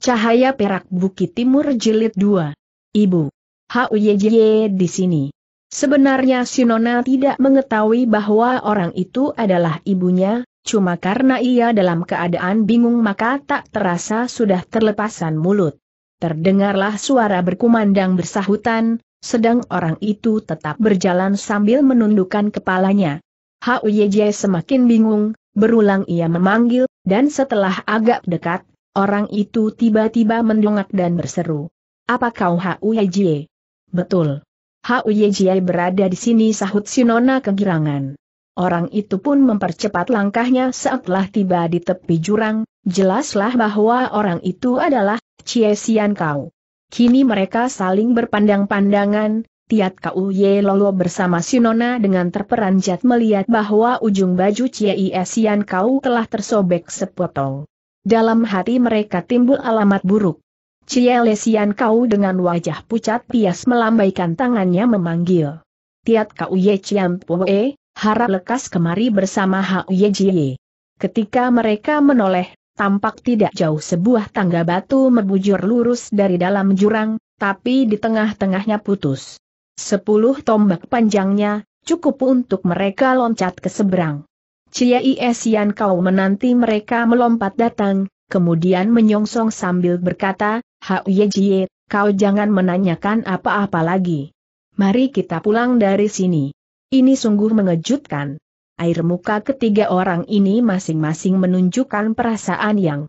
Cahaya Perak Bukit Timur Jilid 2. Ibu. H.U.Y.J.Y. di sini. Sebenarnya Sinona tidak mengetahui bahwa orang itu adalah ibunya, cuma karena ia dalam keadaan bingung maka tak terasa sudah terlepasan mulut. Terdengarlah suara berkumandang bersahutan, sedang orang itu tetap berjalan sambil menundukkan kepalanya. HUYJ semakin bingung, berulang ia memanggil, dan setelah agak dekat, Orang itu tiba-tiba mendongak dan berseru. Apa kau Hau Yejie? Betul. Hau Yejie berada di sini sahut Sinona kegirangan. Orang itu pun mempercepat langkahnya setelah tiba di tepi jurang, jelaslah bahwa orang itu adalah Cie Sian Kau. Kini mereka saling berpandang-pandangan, Tiat Kau Ye Lolo bersama Sinona dengan terperanjat melihat bahwa ujung baju Cie Sian Kau telah tersobek sepotong dalam hati mereka timbul alamat buruk. Cie Lesian kau dengan wajah pucat pias melambaikan tangannya memanggil. Tiat kau ye ciam poe, harap lekas kemari bersama hau ye jie. Ketika mereka menoleh, tampak tidak jauh sebuah tangga batu membujur lurus dari dalam jurang, tapi di tengah-tengahnya putus. Sepuluh tombak panjangnya, cukup untuk mereka loncat ke seberang. Ciai Esian kau menanti mereka melompat datang, kemudian menyongsong sambil berkata, Ye Jie, kau jangan menanyakan apa-apa lagi. Mari kita pulang dari sini. Ini sungguh mengejutkan. Air muka ketiga orang ini masing-masing menunjukkan perasaan yang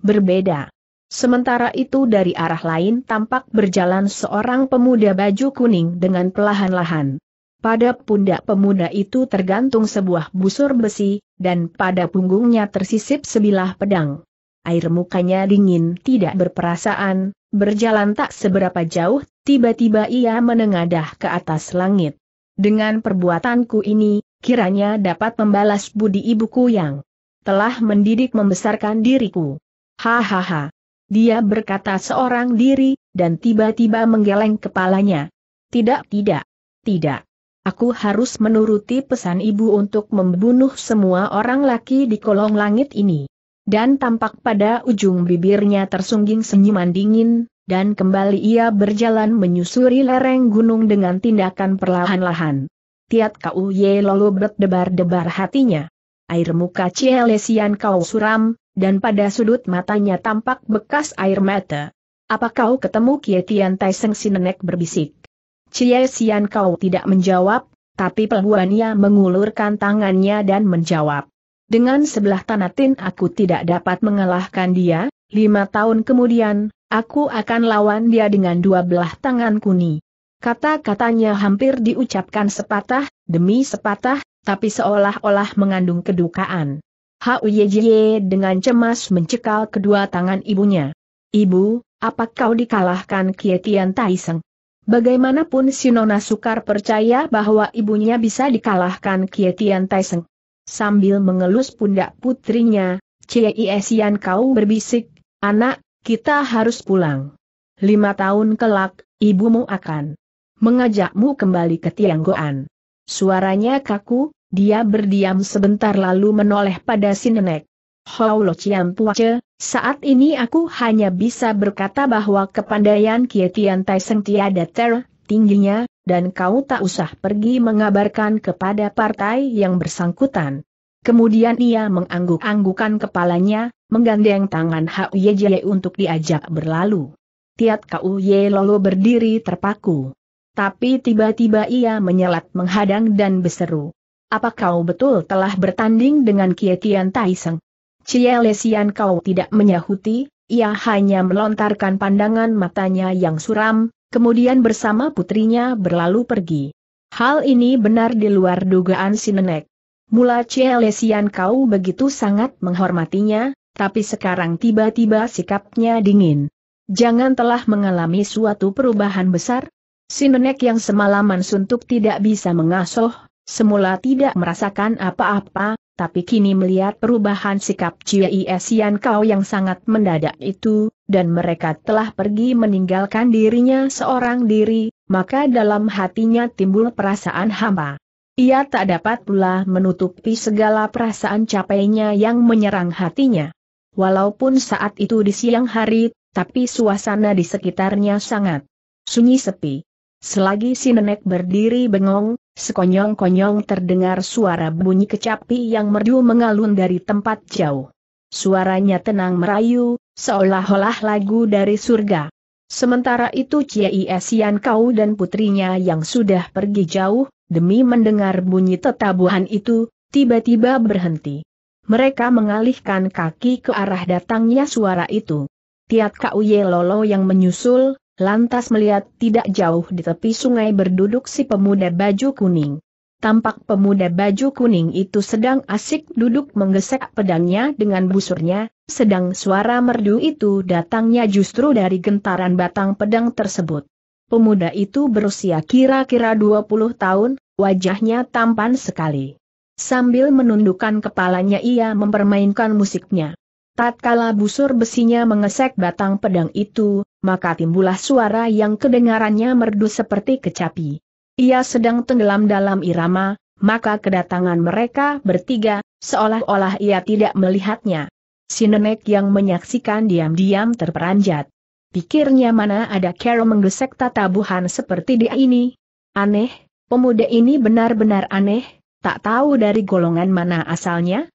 berbeda. Sementara itu dari arah lain tampak berjalan seorang pemuda baju kuning dengan pelahan-lahan. Pada pundak pemuda itu tergantung sebuah busur besi, dan pada punggungnya tersisip sebilah pedang. Air mukanya dingin tidak berperasaan, berjalan tak seberapa jauh, tiba-tiba ia menengadah ke atas langit. Dengan perbuatanku ini, kiranya dapat membalas budi ibuku yang telah mendidik membesarkan diriku. Hahaha. Dia berkata seorang diri, dan tiba-tiba menggeleng kepalanya. Tidak, tidak, tidak. Aku harus menuruti pesan ibu untuk membunuh semua orang laki di kolong langit ini. Dan tampak pada ujung bibirnya tersungging senyuman dingin, dan kembali ia berjalan menyusuri lereng gunung dengan tindakan perlahan-lahan. Tiat kau ye lalu berdebar-debar hatinya. Air muka Cielesian kau suram, dan pada sudut matanya tampak bekas air mata. Apa kau ketemu Kietian Taiseng si nenek berbisik? Cie Sian kau tidak menjawab, tapi Pelhuania mengulurkan tangannya dan menjawab. Dengan sebelah tanatin aku tidak dapat mengalahkan dia, lima tahun kemudian, aku akan lawan dia dengan dua belah tangan kuni. Kata-katanya hampir diucapkan sepatah, demi sepatah, tapi seolah-olah mengandung kedukaan. Huyejiye dengan cemas mencekal kedua tangan ibunya. Ibu, apa kau dikalahkan Kietian Taiseng? Bagaimanapun Sinona Sukar percaya bahwa ibunya bisa dikalahkan Kietian Taiseng. Sambil mengelus pundak putrinya, Sian kau berbisik, anak, kita harus pulang. Lima tahun kelak, ibumu akan mengajakmu kembali ke Tianggoan. Suaranya kaku, dia berdiam sebentar lalu menoleh pada si nenek. Haulo Puace, saat ini aku hanya bisa berkata bahwa kepandaian Kietian Seng tiada ter, tingginya, dan kau tak usah pergi mengabarkan kepada partai yang bersangkutan. Kemudian ia mengangguk-anggukan kepalanya, menggandeng tangan Hau Ye Jie untuk diajak berlalu. Tiat Ye Lolo berdiri terpaku. Tapi tiba-tiba ia menyelat menghadang dan berseru. Apa kau betul telah bertanding dengan Kietian Seng? Cie Lesian kau tidak menyahuti, ia hanya melontarkan pandangan matanya yang suram, kemudian bersama putrinya berlalu pergi. Hal ini benar di luar dugaan si nenek. Mula Cie Lesian kau begitu sangat menghormatinya, tapi sekarang tiba-tiba sikapnya dingin. Jangan telah mengalami suatu perubahan besar? Si nenek yang semalaman suntuk tidak bisa mengasuh, semula tidak merasakan apa-apa, tapi kini melihat perubahan sikap Cia Yan Kau yang sangat mendadak itu, dan mereka telah pergi meninggalkan dirinya seorang diri, maka dalam hatinya timbul perasaan hamba. Ia tak dapat pula menutupi segala perasaan capeknya yang menyerang hatinya. Walaupun saat itu di siang hari, tapi suasana di sekitarnya sangat sunyi sepi. Selagi si nenek berdiri bengong, Sekonyong-konyong terdengar suara bunyi kecapi yang merdu mengalun dari tempat jauh. Suaranya tenang merayu, seolah-olah lagu dari surga. Sementara itu Ciai Sian Kau dan putrinya yang sudah pergi jauh, demi mendengar bunyi tetabuhan itu, tiba-tiba berhenti. Mereka mengalihkan kaki ke arah datangnya suara itu. Tiat Kau Ye Lolo yang menyusul, lantas melihat tidak jauh di tepi sungai berduduk si pemuda baju kuning. Tampak pemuda baju kuning itu sedang asik duduk menggesek pedangnya dengan busurnya, sedang suara merdu itu datangnya justru dari gentaran batang pedang tersebut. Pemuda itu berusia kira-kira 20 tahun, wajahnya tampan sekali. Sambil menundukkan kepalanya ia mempermainkan musiknya. Tatkala busur besinya mengesek batang pedang itu, maka timbullah suara yang kedengarannya merdu seperti kecapi. Ia sedang tenggelam dalam irama, maka kedatangan mereka bertiga, seolah-olah ia tidak melihatnya. Si nenek yang menyaksikan diam-diam terperanjat. Pikirnya mana ada Carol menggesek tatabuhan seperti dia ini. Aneh, pemuda ini benar-benar aneh, tak tahu dari golongan mana asalnya.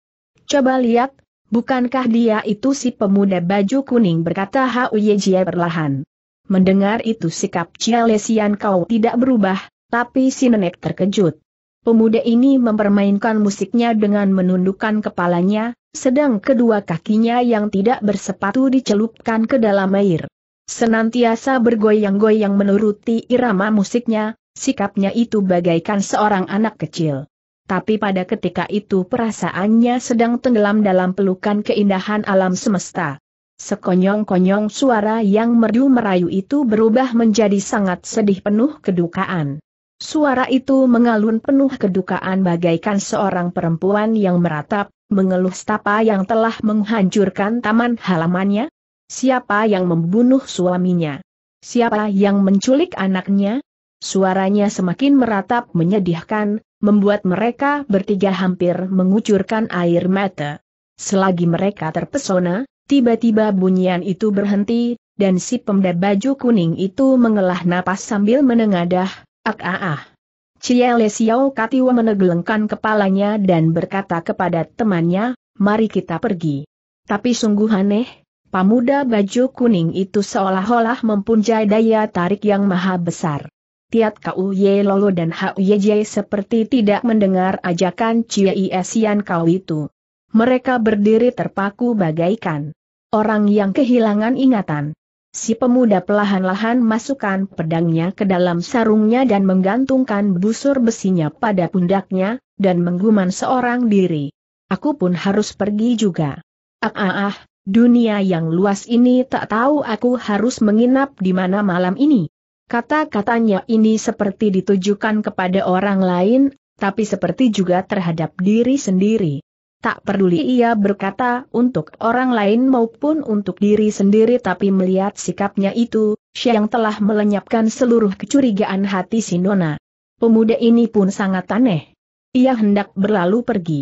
Coba lihat, Bukankah dia itu si pemuda baju kuning berkata Hauye Jie perlahan. Mendengar itu sikap Cielesian kau tidak berubah, tapi si nenek terkejut. Pemuda ini mempermainkan musiknya dengan menundukkan kepalanya, sedang kedua kakinya yang tidak bersepatu dicelupkan ke dalam air. Senantiasa bergoyang-goyang menuruti irama musiknya, sikapnya itu bagaikan seorang anak kecil tapi pada ketika itu perasaannya sedang tenggelam dalam pelukan keindahan alam semesta. Sekonyong-konyong suara yang merdu merayu itu berubah menjadi sangat sedih penuh kedukaan. Suara itu mengalun penuh kedukaan bagaikan seorang perempuan yang meratap, mengeluh stapa yang telah menghancurkan taman halamannya? Siapa yang membunuh suaminya? Siapa yang menculik anaknya? Suaranya semakin meratap menyedihkan, membuat mereka bertiga hampir mengucurkan air mata. Selagi mereka terpesona, tiba-tiba bunyian itu berhenti, dan si pemda baju kuning itu mengelah napas sambil menengadah, ak ah ah. Cie Le Xiao Katiwa menegelengkan kepalanya dan berkata kepada temannya, mari kita pergi. Tapi sungguh aneh, pamuda baju kuning itu seolah-olah mempunyai daya tarik yang maha besar. Tiat Ye Lolo dan Jai seperti tidak mendengar ajakan Cie Sian Kau itu. Mereka berdiri terpaku bagaikan orang yang kehilangan ingatan. Si pemuda pelahan-lahan masukkan pedangnya ke dalam sarungnya dan menggantungkan busur besinya pada pundaknya, dan mengguman seorang diri. Aku pun harus pergi juga. Ah ah ah, dunia yang luas ini tak tahu aku harus menginap di mana malam ini. Kata-katanya ini seperti ditujukan kepada orang lain, tapi seperti juga terhadap diri sendiri. Tak peduli ia berkata untuk orang lain maupun untuk diri sendiri tapi melihat sikapnya itu, Xiang telah melenyapkan seluruh kecurigaan hati Sinona. Pemuda ini pun sangat aneh. Ia hendak berlalu pergi.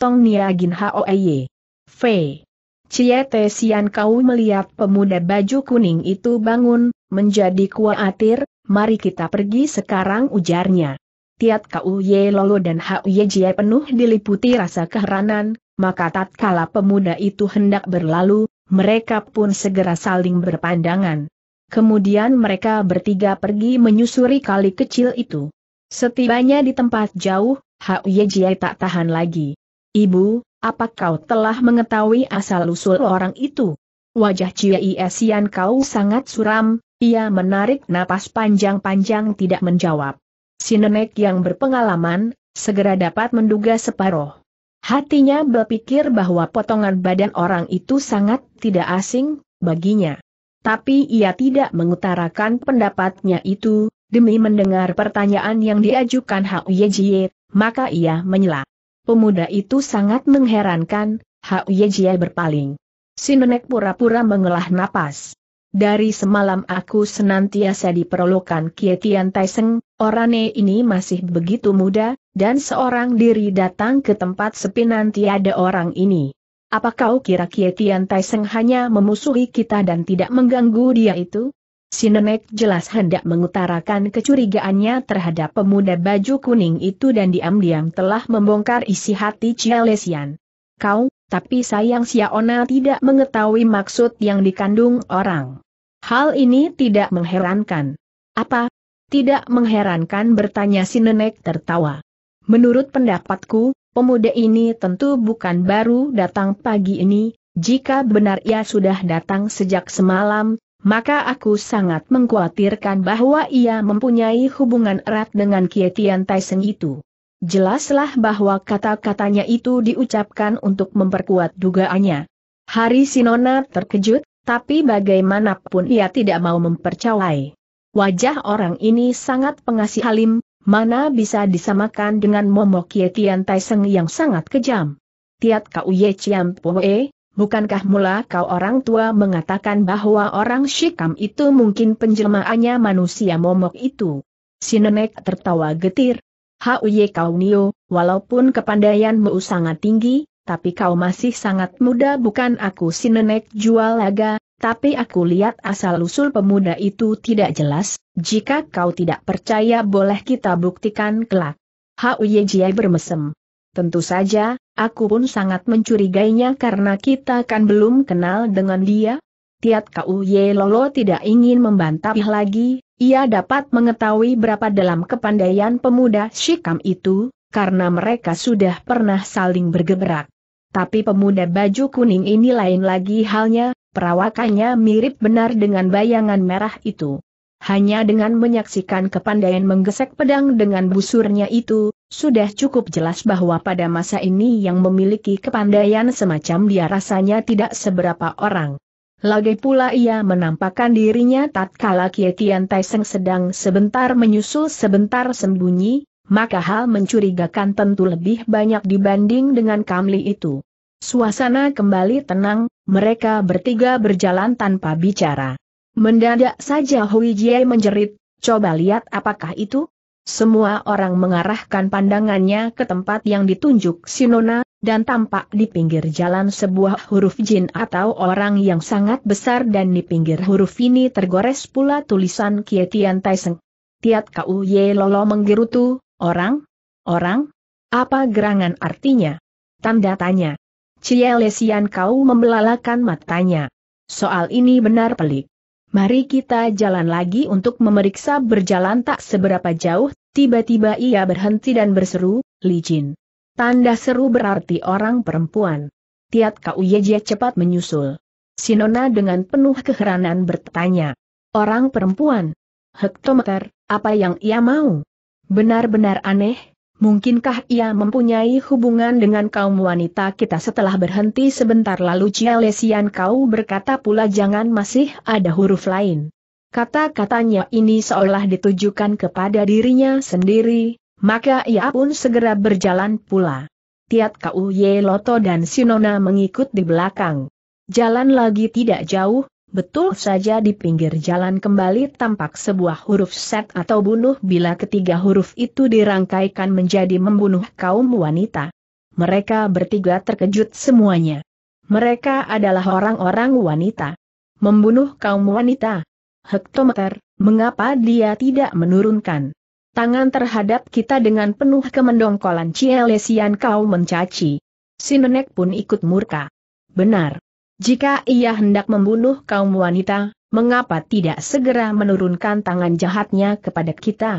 Tong Nia Gin Hoeye. Fei. Cie Te Sian kau melihat pemuda baju kuning itu bangun, menjadi kuatir, mari kita pergi sekarang ujarnya. Tiat Kau Ye Lolo dan Hau Ye Jie penuh diliputi rasa keheranan, maka tatkala pemuda itu hendak berlalu, mereka pun segera saling berpandangan. Kemudian mereka bertiga pergi menyusuri kali kecil itu. Setibanya di tempat jauh, Hau Ye Jie tak tahan lagi. Ibu, apa kau telah mengetahui asal-usul orang itu? Wajah Cia Iesian kau sangat suram, ia menarik napas panjang-panjang tidak menjawab. Si nenek yang berpengalaman, segera dapat menduga separoh. Hatinya berpikir bahwa potongan badan orang itu sangat tidak asing baginya. Tapi ia tidak mengutarakan pendapatnya itu, demi mendengar pertanyaan yang diajukan Hak Yejie, maka ia menyela. Pemuda itu sangat mengherankan, Hauye Yejie berpaling. Sinenek pura-pura mengelah napas. Dari semalam aku senantiasa diperlukan Kietian Taiseng, orane ini masih begitu muda, dan seorang diri datang ke tempat sepi nanti ada orang ini. Apa kau kira Kietian Taiseng hanya memusuhi kita dan tidak mengganggu dia itu? Sinenek jelas hendak mengutarakan kecurigaannya terhadap pemuda baju kuning itu dan diam-diam telah membongkar isi hati Cialesian. Kau, tapi sayang Siaona tidak mengetahui maksud yang dikandung orang. Hal ini tidak mengherankan. Apa? Tidak mengherankan bertanya Sinenek tertawa. Menurut pendapatku, pemuda ini tentu bukan baru datang pagi ini, jika benar ia sudah datang sejak semalam, maka aku sangat mengkhawatirkan bahwa ia mempunyai hubungan erat dengan Kietian Tyson itu. Jelaslah bahwa kata-katanya itu diucapkan untuk memperkuat dugaannya. Hari Sinona terkejut, tapi bagaimanapun ia tidak mau mempercayai. Wajah orang ini sangat pengasih halim, mana bisa disamakan dengan Momo Kietian Taiseng yang sangat kejam. Tiat Kau Ye Chiam Poe, Bukankah mula kau orang tua mengatakan bahwa orang Shikam itu mungkin penjelmaannya manusia momok itu? Si nenek tertawa getir. Huye kau Nio, walaupun kepandaianmu sangat tinggi, tapi kau masih sangat muda bukan aku si nenek jual laga, tapi aku lihat asal-usul pemuda itu tidak jelas, jika kau tidak percaya boleh kita buktikan kelak. Hauye Jiai bermesem. Tentu saja, aku pun sangat mencurigainya karena kita kan belum kenal dengan dia. Tiat Ye Lolo tidak ingin membantah lagi, ia dapat mengetahui berapa dalam kepandaian pemuda Shikam itu, karena mereka sudah pernah saling bergeberak. Tapi pemuda baju kuning ini lain lagi halnya, perawakannya mirip benar dengan bayangan merah itu hanya dengan menyaksikan kepandaian menggesek pedang dengan busurnya itu, sudah cukup jelas bahwa pada masa ini yang memiliki kepandaian semacam dia rasanya tidak seberapa orang. Lagi pula ia menampakkan dirinya tatkala Kietian Taiseng sedang sebentar menyusul sebentar sembunyi, maka hal mencurigakan tentu lebih banyak dibanding dengan Kamli itu. Suasana kembali tenang, mereka bertiga berjalan tanpa bicara. Mendadak saja Hui Jie menjerit, coba lihat apakah itu? Semua orang mengarahkan pandangannya ke tempat yang ditunjuk Sinona, dan tampak di pinggir jalan sebuah huruf jin atau orang yang sangat besar dan di pinggir huruf ini tergores pula tulisan Kietian Taiseng. Tiat Kau Ye Lolo menggerutu, orang? Orang? Apa gerangan artinya? Tanda tanya. Cie Lesian kau membelalakan matanya. Soal ini benar pelik. Mari kita jalan lagi untuk memeriksa berjalan tak seberapa jauh, tiba-tiba ia berhenti dan berseru, licin. Tanda seru berarti orang perempuan. Tiat Kau Yejie cepat menyusul. Sinona dengan penuh keheranan bertanya. Orang perempuan? Hektometer, apa yang ia mau? Benar-benar aneh, Mungkinkah ia mempunyai hubungan dengan kaum wanita kita setelah berhenti sebentar lalu Lesian kau berkata pula jangan masih ada huruf lain. Kata-katanya ini seolah ditujukan kepada dirinya sendiri, maka ia pun segera berjalan pula. Tiat Kau Yeloto dan Sinona mengikut di belakang. Jalan lagi tidak jauh, Betul saja di pinggir jalan kembali tampak sebuah huruf set atau bunuh bila ketiga huruf itu dirangkaikan menjadi membunuh kaum wanita. Mereka bertiga terkejut semuanya. Mereka adalah orang-orang wanita. Membunuh kaum wanita. Hektometer, mengapa dia tidak menurunkan tangan terhadap kita dengan penuh kemendongkolan Cielesian kau mencaci. Sinenek pun ikut murka. Benar, jika ia hendak membunuh kaum wanita, mengapa tidak segera menurunkan tangan jahatnya kepada kita?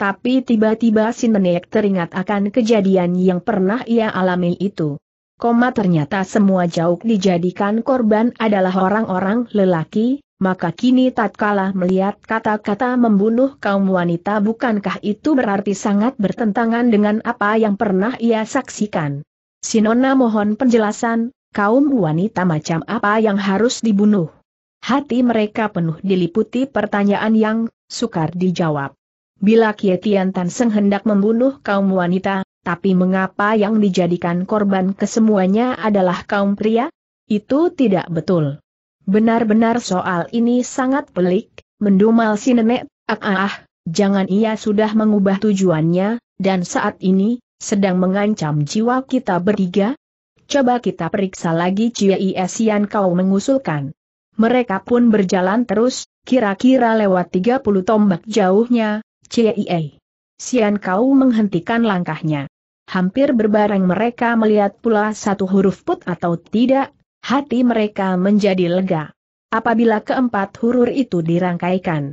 Tapi tiba-tiba nenek teringat akan kejadian yang pernah ia alami itu. Koma ternyata semua jauh dijadikan korban adalah orang-orang lelaki, maka kini tatkala melihat kata-kata membunuh kaum wanita bukankah itu berarti sangat bertentangan dengan apa yang pernah ia saksikan. Sinona mohon penjelasan, kaum wanita macam apa yang harus dibunuh? Hati mereka penuh diliputi pertanyaan yang sukar dijawab. Bila Kietian Tan hendak membunuh kaum wanita, tapi mengapa yang dijadikan korban kesemuanya adalah kaum pria? Itu tidak betul. Benar-benar soal ini sangat pelik, mendumal si nenek, ah, ah, ah, jangan ia sudah mengubah tujuannya, dan saat ini, sedang mengancam jiwa kita bertiga, Coba kita periksa lagi CIA. Iesian kau mengusulkan. Mereka pun berjalan terus, kira-kira lewat 30 tombak jauhnya, CIE. Sian kau menghentikan langkahnya. Hampir berbareng mereka melihat pula satu huruf put atau tidak, hati mereka menjadi lega. Apabila keempat huruf itu dirangkaikan,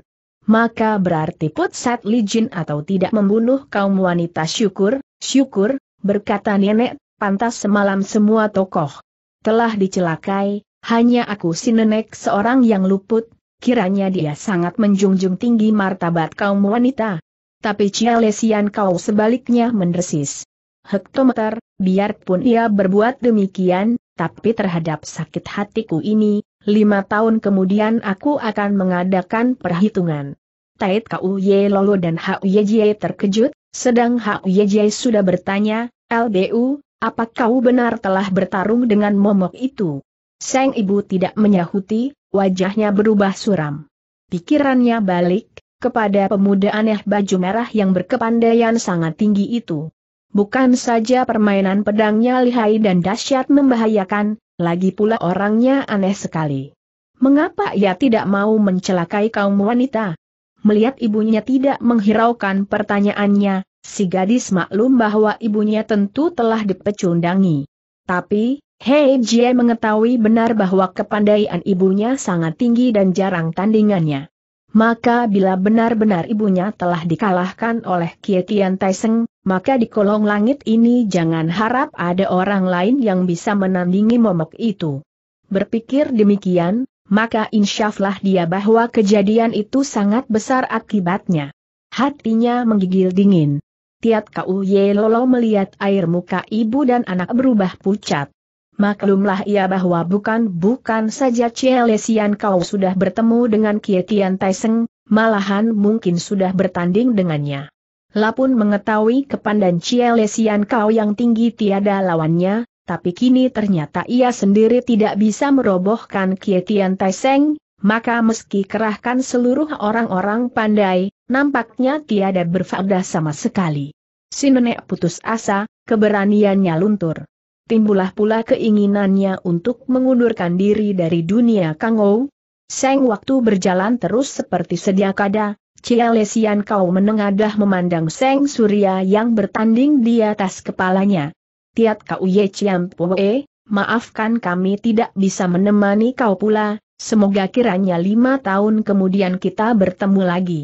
maka berarti put sat lijin atau tidak membunuh kaum wanita syukur, syukur, berkata nenek pantas semalam semua tokoh telah dicelakai, hanya aku si nenek seorang yang luput, kiranya dia sangat menjunjung tinggi martabat kaum wanita. Tapi Cialesian kau sebaliknya mendesis. Hektometer, biarpun ia berbuat demikian, tapi terhadap sakit hatiku ini, lima tahun kemudian aku akan mengadakan perhitungan. Tait ye Lolo dan ye jie terkejut, sedang ye jie sudah bertanya, LBU, apa kau benar telah bertarung dengan momok itu? Seng ibu tidak menyahuti, wajahnya berubah suram. Pikirannya balik, kepada pemuda aneh baju merah yang berkepandaian sangat tinggi itu. Bukan saja permainan pedangnya lihai dan dahsyat membahayakan, lagi pula orangnya aneh sekali. Mengapa ia tidak mau mencelakai kaum wanita? Melihat ibunya tidak menghiraukan pertanyaannya, Si gadis maklum bahwa ibunya tentu telah dipecundangi. Tapi, Hei Jie mengetahui benar bahwa kepandaian ibunya sangat tinggi dan jarang tandingannya. Maka bila benar-benar ibunya telah dikalahkan oleh Kietian Taiseng, maka di kolong langit ini jangan harap ada orang lain yang bisa menandingi momok itu. Berpikir demikian, maka insyaflah dia bahwa kejadian itu sangat besar akibatnya. Hatinya menggigil dingin. Tiat Kau lolo melihat air muka ibu dan anak berubah pucat. Maklumlah ia bahwa bukan-bukan saja Cielesian kau sudah bertemu dengan Kietian Taiseng, malahan mungkin sudah bertanding dengannya. Lapun mengetahui kepandan Cielesian kau yang tinggi tiada lawannya, tapi kini ternyata ia sendiri tidak bisa merobohkan Kietian Taiseng, maka meski kerahkan seluruh orang-orang pandai, nampaknya tiada berfaedah sama sekali. Si nenek putus asa, keberaniannya luntur. Timbullah pula keinginannya untuk mengundurkan diri dari dunia Kangou. Seng waktu berjalan terus seperti sedia kada, Cialesian kau menengadah memandang Seng Surya yang bertanding di atas kepalanya. Tiat kau ye ciam poe, maafkan kami tidak bisa menemani kau pula, Semoga kiranya lima tahun kemudian kita bertemu lagi.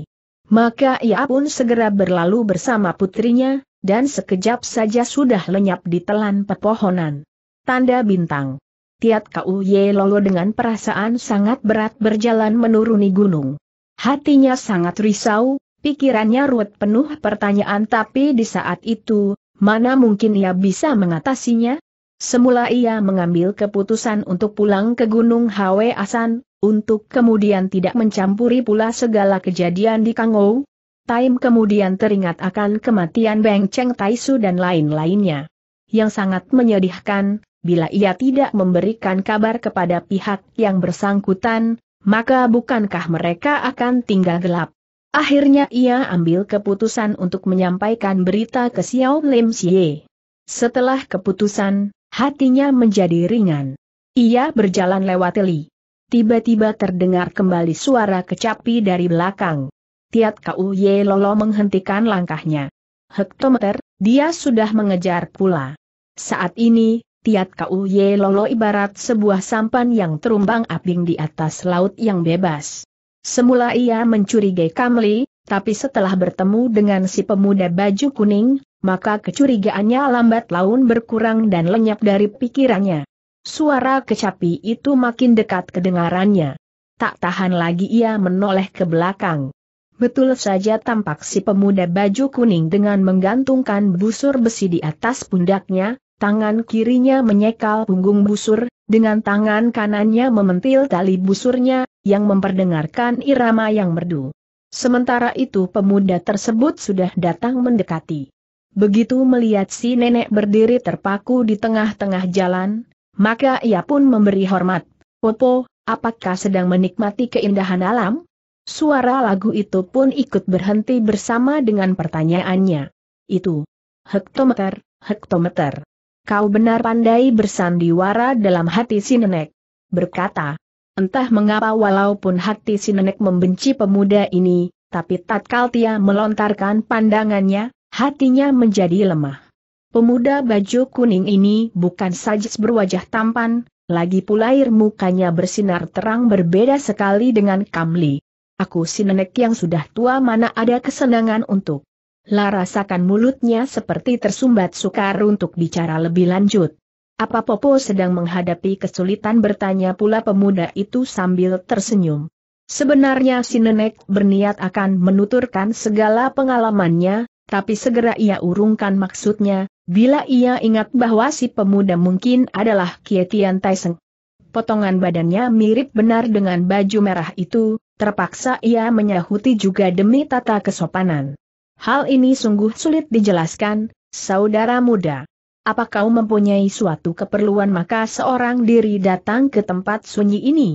Maka ia pun segera berlalu bersama putrinya, dan sekejap saja sudah lenyap di telan pepohonan. Tanda bintang. Tiat Ye Lolo dengan perasaan sangat berat berjalan menuruni gunung. Hatinya sangat risau, pikirannya ruwet penuh pertanyaan tapi di saat itu, mana mungkin ia bisa mengatasinya? Semula ia mengambil keputusan untuk pulang ke Gunung Hwe Asan, untuk kemudian tidak mencampuri pula segala kejadian di Kangou. Time kemudian teringat akan kematian Beng Cheng Taisu dan lain-lainnya. Yang sangat menyedihkan, bila ia tidak memberikan kabar kepada pihak yang bersangkutan, maka bukankah mereka akan tinggal gelap? Akhirnya ia ambil keputusan untuk menyampaikan berita ke Xiao Lim Xie. Setelah keputusan, Hatinya menjadi ringan. Ia berjalan lewat Li. Tiba-tiba terdengar kembali suara kecapi dari belakang. Tiat Kau Ye Lolo menghentikan langkahnya. Hektometer, dia sudah mengejar pula. Saat ini, Tiat Kau Ye Lolo ibarat sebuah sampan yang terumbang abing di atas laut yang bebas. Semula ia mencurigai Kamli, tapi setelah bertemu dengan si pemuda baju kuning, maka kecurigaannya lambat laun berkurang dan lenyap dari pikirannya. Suara kecapi itu makin dekat kedengarannya. Tak tahan lagi ia menoleh ke belakang. Betul saja tampak si pemuda baju kuning dengan menggantungkan busur besi di atas pundaknya, tangan kirinya menyekal punggung busur, dengan tangan kanannya mementil tali busurnya, yang memperdengarkan irama yang merdu. Sementara itu pemuda tersebut sudah datang mendekati. Begitu melihat si nenek berdiri terpaku di tengah-tengah jalan, maka ia pun memberi hormat. Popo, apakah sedang menikmati keindahan alam? Suara lagu itu pun ikut berhenti bersama dengan pertanyaannya. Itu. Hektometer, hektometer. Kau benar pandai bersandiwara dalam hati si nenek. Berkata. Entah mengapa walaupun hati si nenek membenci pemuda ini, tapi tatkal dia melontarkan pandangannya, Hatinya menjadi lemah. Pemuda baju kuning ini bukan saja berwajah tampan, lagi pula air mukanya bersinar terang berbeda sekali dengan Kamli. Aku si nenek yang sudah tua mana ada kesenangan untuk. Larasakan rasakan mulutnya seperti tersumbat sukar untuk bicara lebih lanjut. Apa Popo sedang menghadapi kesulitan bertanya pula pemuda itu sambil tersenyum. Sebenarnya si nenek berniat akan menuturkan segala pengalamannya, tapi segera ia urungkan maksudnya, bila ia ingat bahwa si pemuda mungkin adalah Kietian Taiseng. Potongan badannya mirip benar dengan baju merah itu, terpaksa ia menyahuti juga demi tata kesopanan. Hal ini sungguh sulit dijelaskan, saudara muda. Apa kau mempunyai suatu keperluan maka seorang diri datang ke tempat sunyi ini?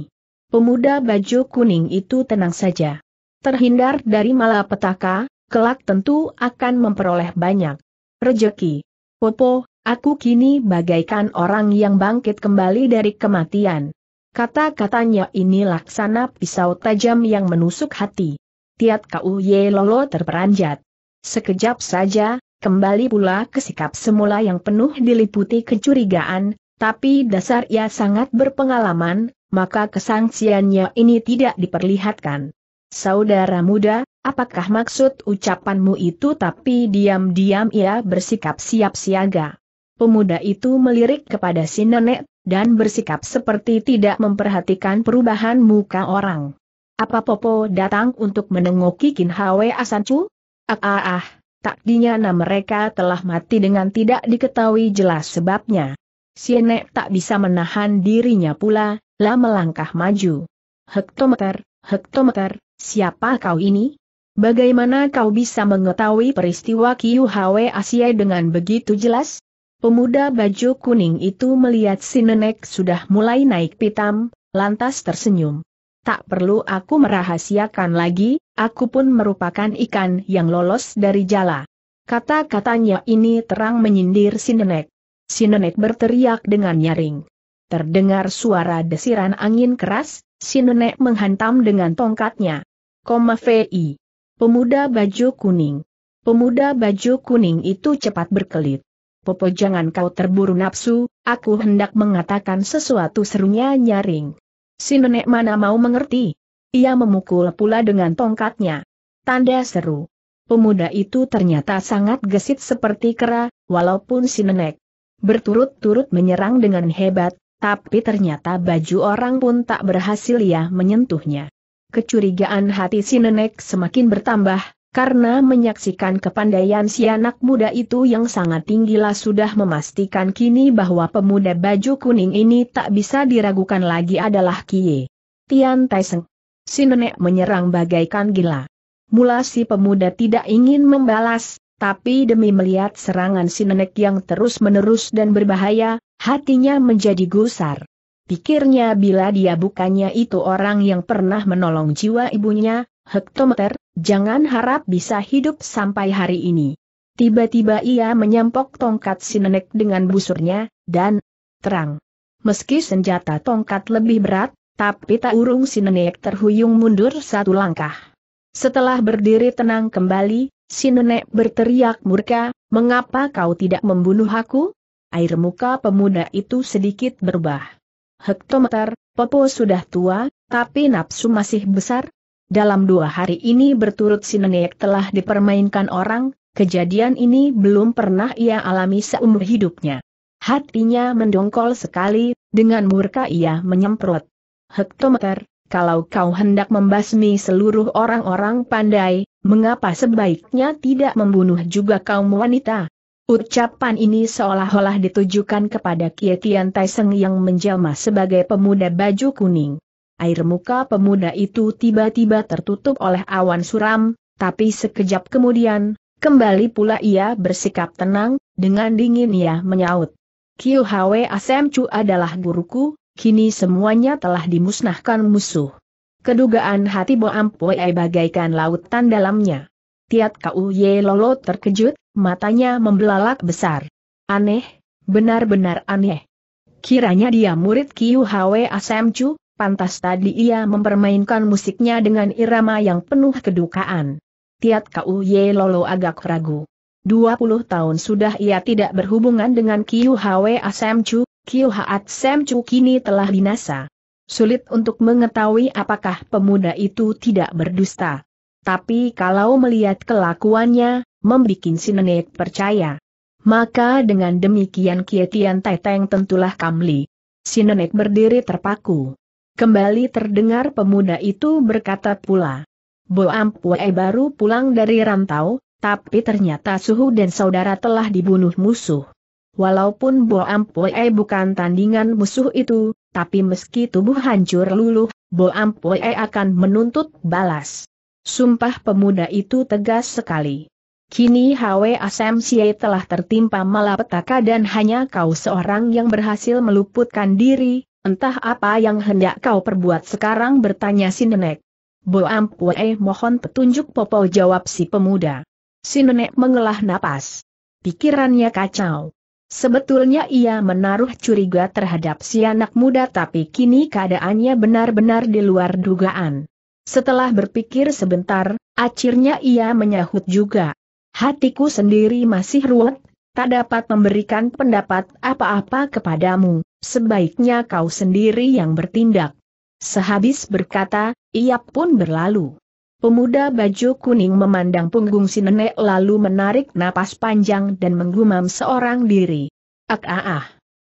Pemuda baju kuning itu tenang saja. Terhindar dari malapetaka, kelak tentu akan memperoleh banyak rejeki. Popo, aku kini bagaikan orang yang bangkit kembali dari kematian. Kata-katanya ini laksana pisau tajam yang menusuk hati. Tiat kau ye lolo terperanjat. Sekejap saja, kembali pula ke sikap semula yang penuh diliputi kecurigaan, tapi dasar ia sangat berpengalaman, maka kesangsiannya ini tidak diperlihatkan. Saudara muda, Apakah maksud ucapanmu itu tapi diam-diam ia bersikap siap siaga. Pemuda itu melirik kepada si nenek, dan bersikap seperti tidak memperhatikan perubahan muka orang. Apa Popo datang untuk menengoki Kin Hwe Asancu? Ah ah ah, takdinya nama mereka telah mati dengan tidak diketahui jelas sebabnya. Si nenek tak bisa menahan dirinya pula, lah melangkah maju. Hektometer, hektometer, siapa kau ini? Bagaimana kau bisa mengetahui peristiwa Kiyu Hwe Asia dengan begitu jelas? Pemuda baju kuning itu melihat si nenek sudah mulai naik pitam, lantas tersenyum. Tak perlu aku merahasiakan lagi, aku pun merupakan ikan yang lolos dari jala. Kata-katanya ini terang menyindir si nenek. Si nenek berteriak dengan nyaring. Terdengar suara desiran angin keras, si nenek menghantam dengan tongkatnya. Koma VI. Pemuda baju kuning. Pemuda baju kuning itu cepat berkelit. Popo jangan kau terburu nafsu, aku hendak mengatakan sesuatu serunya nyaring. Si nenek mana mau mengerti? Ia memukul pula dengan tongkatnya. Tanda seru. Pemuda itu ternyata sangat gesit seperti kera, walaupun si nenek berturut-turut menyerang dengan hebat, tapi ternyata baju orang pun tak berhasil ia menyentuhnya. Kecurigaan hati si nenek semakin bertambah, karena menyaksikan kepandaian si anak muda itu yang sangat tinggilah sudah memastikan kini bahwa pemuda baju kuning ini tak bisa diragukan lagi adalah Kie. Tian Taiseng. Si nenek menyerang bagaikan gila. Mula si pemuda tidak ingin membalas, tapi demi melihat serangan si nenek yang terus-menerus dan berbahaya, hatinya menjadi gusar. Pikirnya bila dia bukannya itu orang yang pernah menolong jiwa ibunya, hektometer, jangan harap bisa hidup sampai hari ini. Tiba-tiba ia menyampok tongkat si nenek dengan busurnya, dan terang. Meski senjata tongkat lebih berat, tapi tak urung si nenek terhuyung mundur satu langkah. Setelah berdiri tenang kembali, si nenek berteriak murka, mengapa kau tidak membunuh aku? Air muka pemuda itu sedikit berubah hektometer, Popo sudah tua, tapi nafsu masih besar. Dalam dua hari ini berturut si nenek telah dipermainkan orang, kejadian ini belum pernah ia alami seumur hidupnya. Hatinya mendongkol sekali, dengan murka ia menyemprot. Hektometer, kalau kau hendak membasmi seluruh orang-orang pandai, mengapa sebaiknya tidak membunuh juga kaum wanita? Ucapan ini seolah-olah ditujukan kepada Kietian Taiseng yang menjelma sebagai pemuda baju kuning. Air muka pemuda itu tiba-tiba tertutup oleh awan suram, tapi sekejap kemudian, kembali pula ia bersikap tenang, dengan dingin ia menyaut. Kiu Hwe Asem Chu adalah guruku, kini semuanya telah dimusnahkan musuh. Kedugaan hati Bo Ampoi bagaikan lautan dalamnya. Tiat Kau Ye Lolo terkejut, matanya membelalak besar. Aneh, benar-benar aneh. Kiranya dia murid Kiu Hwe Chu, pantas tadi ia mempermainkan musiknya dengan irama yang penuh kedukaan. Tiat Kau Ye Lolo agak ragu. 20 tahun sudah ia tidak berhubungan dengan Kiu Hwe Asemcu, Kiu Haat Chu kini telah binasa. Sulit untuk mengetahui apakah pemuda itu tidak berdusta. Tapi kalau melihat kelakuannya, membikin si nenek percaya. Maka dengan demikian Kietian Taiteng tentulah Kamli. Si nenek berdiri terpaku. Kembali terdengar pemuda itu berkata pula. Bo Ampue baru pulang dari rantau, tapi ternyata suhu dan saudara telah dibunuh musuh. Walaupun Bo Ampue bukan tandingan musuh itu, tapi meski tubuh hancur luluh, Bo Ampue akan menuntut balas. Sumpah pemuda itu tegas sekali. Kini Hwe Sye telah tertimpa malapetaka dan hanya kau seorang yang berhasil meluputkan diri, entah apa yang hendak kau perbuat sekarang bertanya si nenek. Bo Ampue mohon petunjuk Popo jawab si pemuda. Si nenek mengelah napas. Pikirannya kacau. Sebetulnya ia menaruh curiga terhadap si anak muda tapi kini keadaannya benar-benar di luar dugaan. Setelah berpikir sebentar, akhirnya ia menyahut juga. Hatiku sendiri masih ruwet, tak dapat memberikan pendapat apa-apa kepadamu, sebaiknya kau sendiri yang bertindak. Sehabis berkata, ia pun berlalu. Pemuda baju kuning memandang punggung si nenek lalu menarik napas panjang dan menggumam seorang diri. Ak ah ah.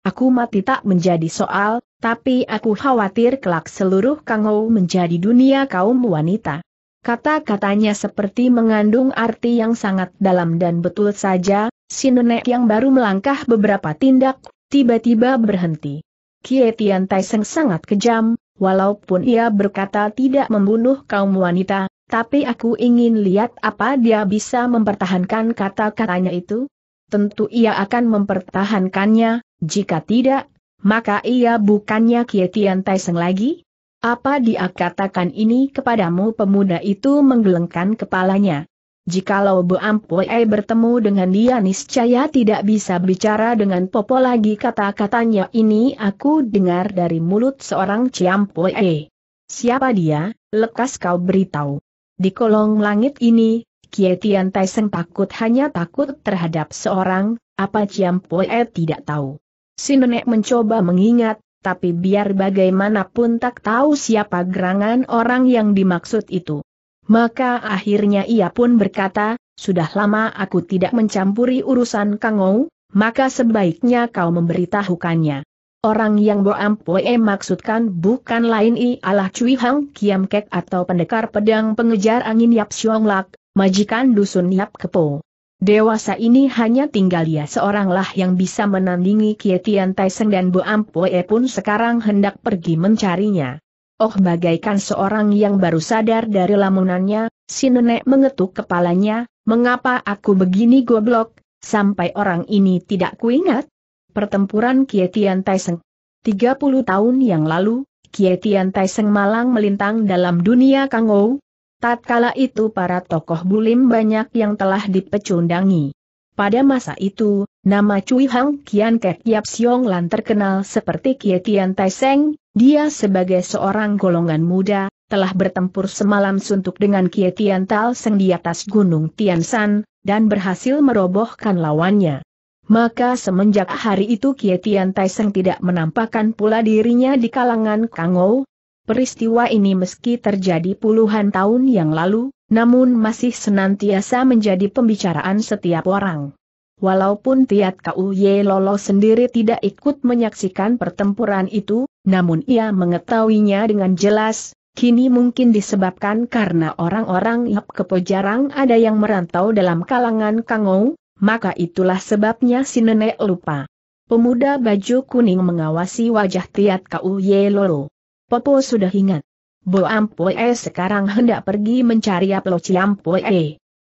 Aku mati tak menjadi soal, tapi aku khawatir kelak seluruh kangau menjadi dunia kaum wanita. Kata-katanya seperti mengandung arti yang sangat dalam dan betul saja, si nenek yang baru melangkah beberapa tindak, tiba-tiba berhenti. Kie Tian Taiseng sangat kejam, walaupun ia berkata tidak membunuh kaum wanita, tapi aku ingin lihat apa dia bisa mempertahankan kata-katanya itu. Tentu ia akan mempertahankannya, jika tidak, maka ia bukannya Kie Tian Taiseng lagi, apa dia katakan ini kepadamu pemuda itu menggelengkan kepalanya. Jikalau Bu Ampue bertemu dengan dia niscaya tidak bisa bicara dengan Popo lagi kata-katanya ini aku dengar dari mulut seorang Ciampoe. Siapa dia, lekas kau beritahu. Di kolong langit ini, Kietian Taiseng takut hanya takut terhadap seorang, apa Ciampoe tidak tahu. Si nenek mencoba mengingat, tapi biar bagaimanapun tak tahu siapa gerangan orang yang dimaksud itu. Maka akhirnya ia pun berkata, sudah lama aku tidak mencampuri urusan Kangou, maka sebaiknya kau memberitahukannya. Orang yang Boam Poe maksudkan bukan lain ialah Cui Hang Kiam Kek atau pendekar pedang pengejar angin Yap Siong Lak, majikan dusun Yap Kepo. Dewasa ini hanya tinggal ia seoranglah yang bisa menandingi Kietian Taiseng dan Bu Ampoe pun sekarang hendak pergi mencarinya. Oh bagaikan seorang yang baru sadar dari lamunannya, si nenek mengetuk kepalanya, mengapa aku begini goblok, sampai orang ini tidak kuingat? Pertempuran Kietian Taiseng 30 tahun yang lalu, Kietian Taiseng malang melintang dalam dunia Kangou, Tatkala itu para tokoh bulim banyak yang telah dipecundangi. Pada masa itu, nama Cui Hang Kian Kek Yap Siong Lan terkenal seperti Kie Tian Tai Seng, dia sebagai seorang golongan muda, telah bertempur semalam suntuk dengan Kie Tian Tai Seng di atas Gunung Tian San, dan berhasil merobohkan lawannya. Maka semenjak hari itu Kie Tian Tai Seng tidak menampakkan pula dirinya di kalangan Kangou, Peristiwa ini meski terjadi puluhan tahun yang lalu, namun masih senantiasa menjadi pembicaraan setiap orang. Walaupun Tiat Kau Ye Lolo sendiri tidak ikut menyaksikan pertempuran itu, namun ia mengetahuinya dengan jelas, kini mungkin disebabkan karena orang-orang Yap Kepo jarang ada yang merantau dalam kalangan Kangou, maka itulah sebabnya si nenek lupa. Pemuda baju kuning mengawasi wajah Tiat Kau Ye Lolo. Popo sudah ingat. Bo Ampue sekarang hendak pergi mencari Aplo Ciampue.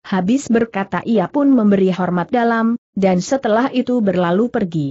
Habis berkata ia pun memberi hormat dalam, dan setelah itu berlalu pergi.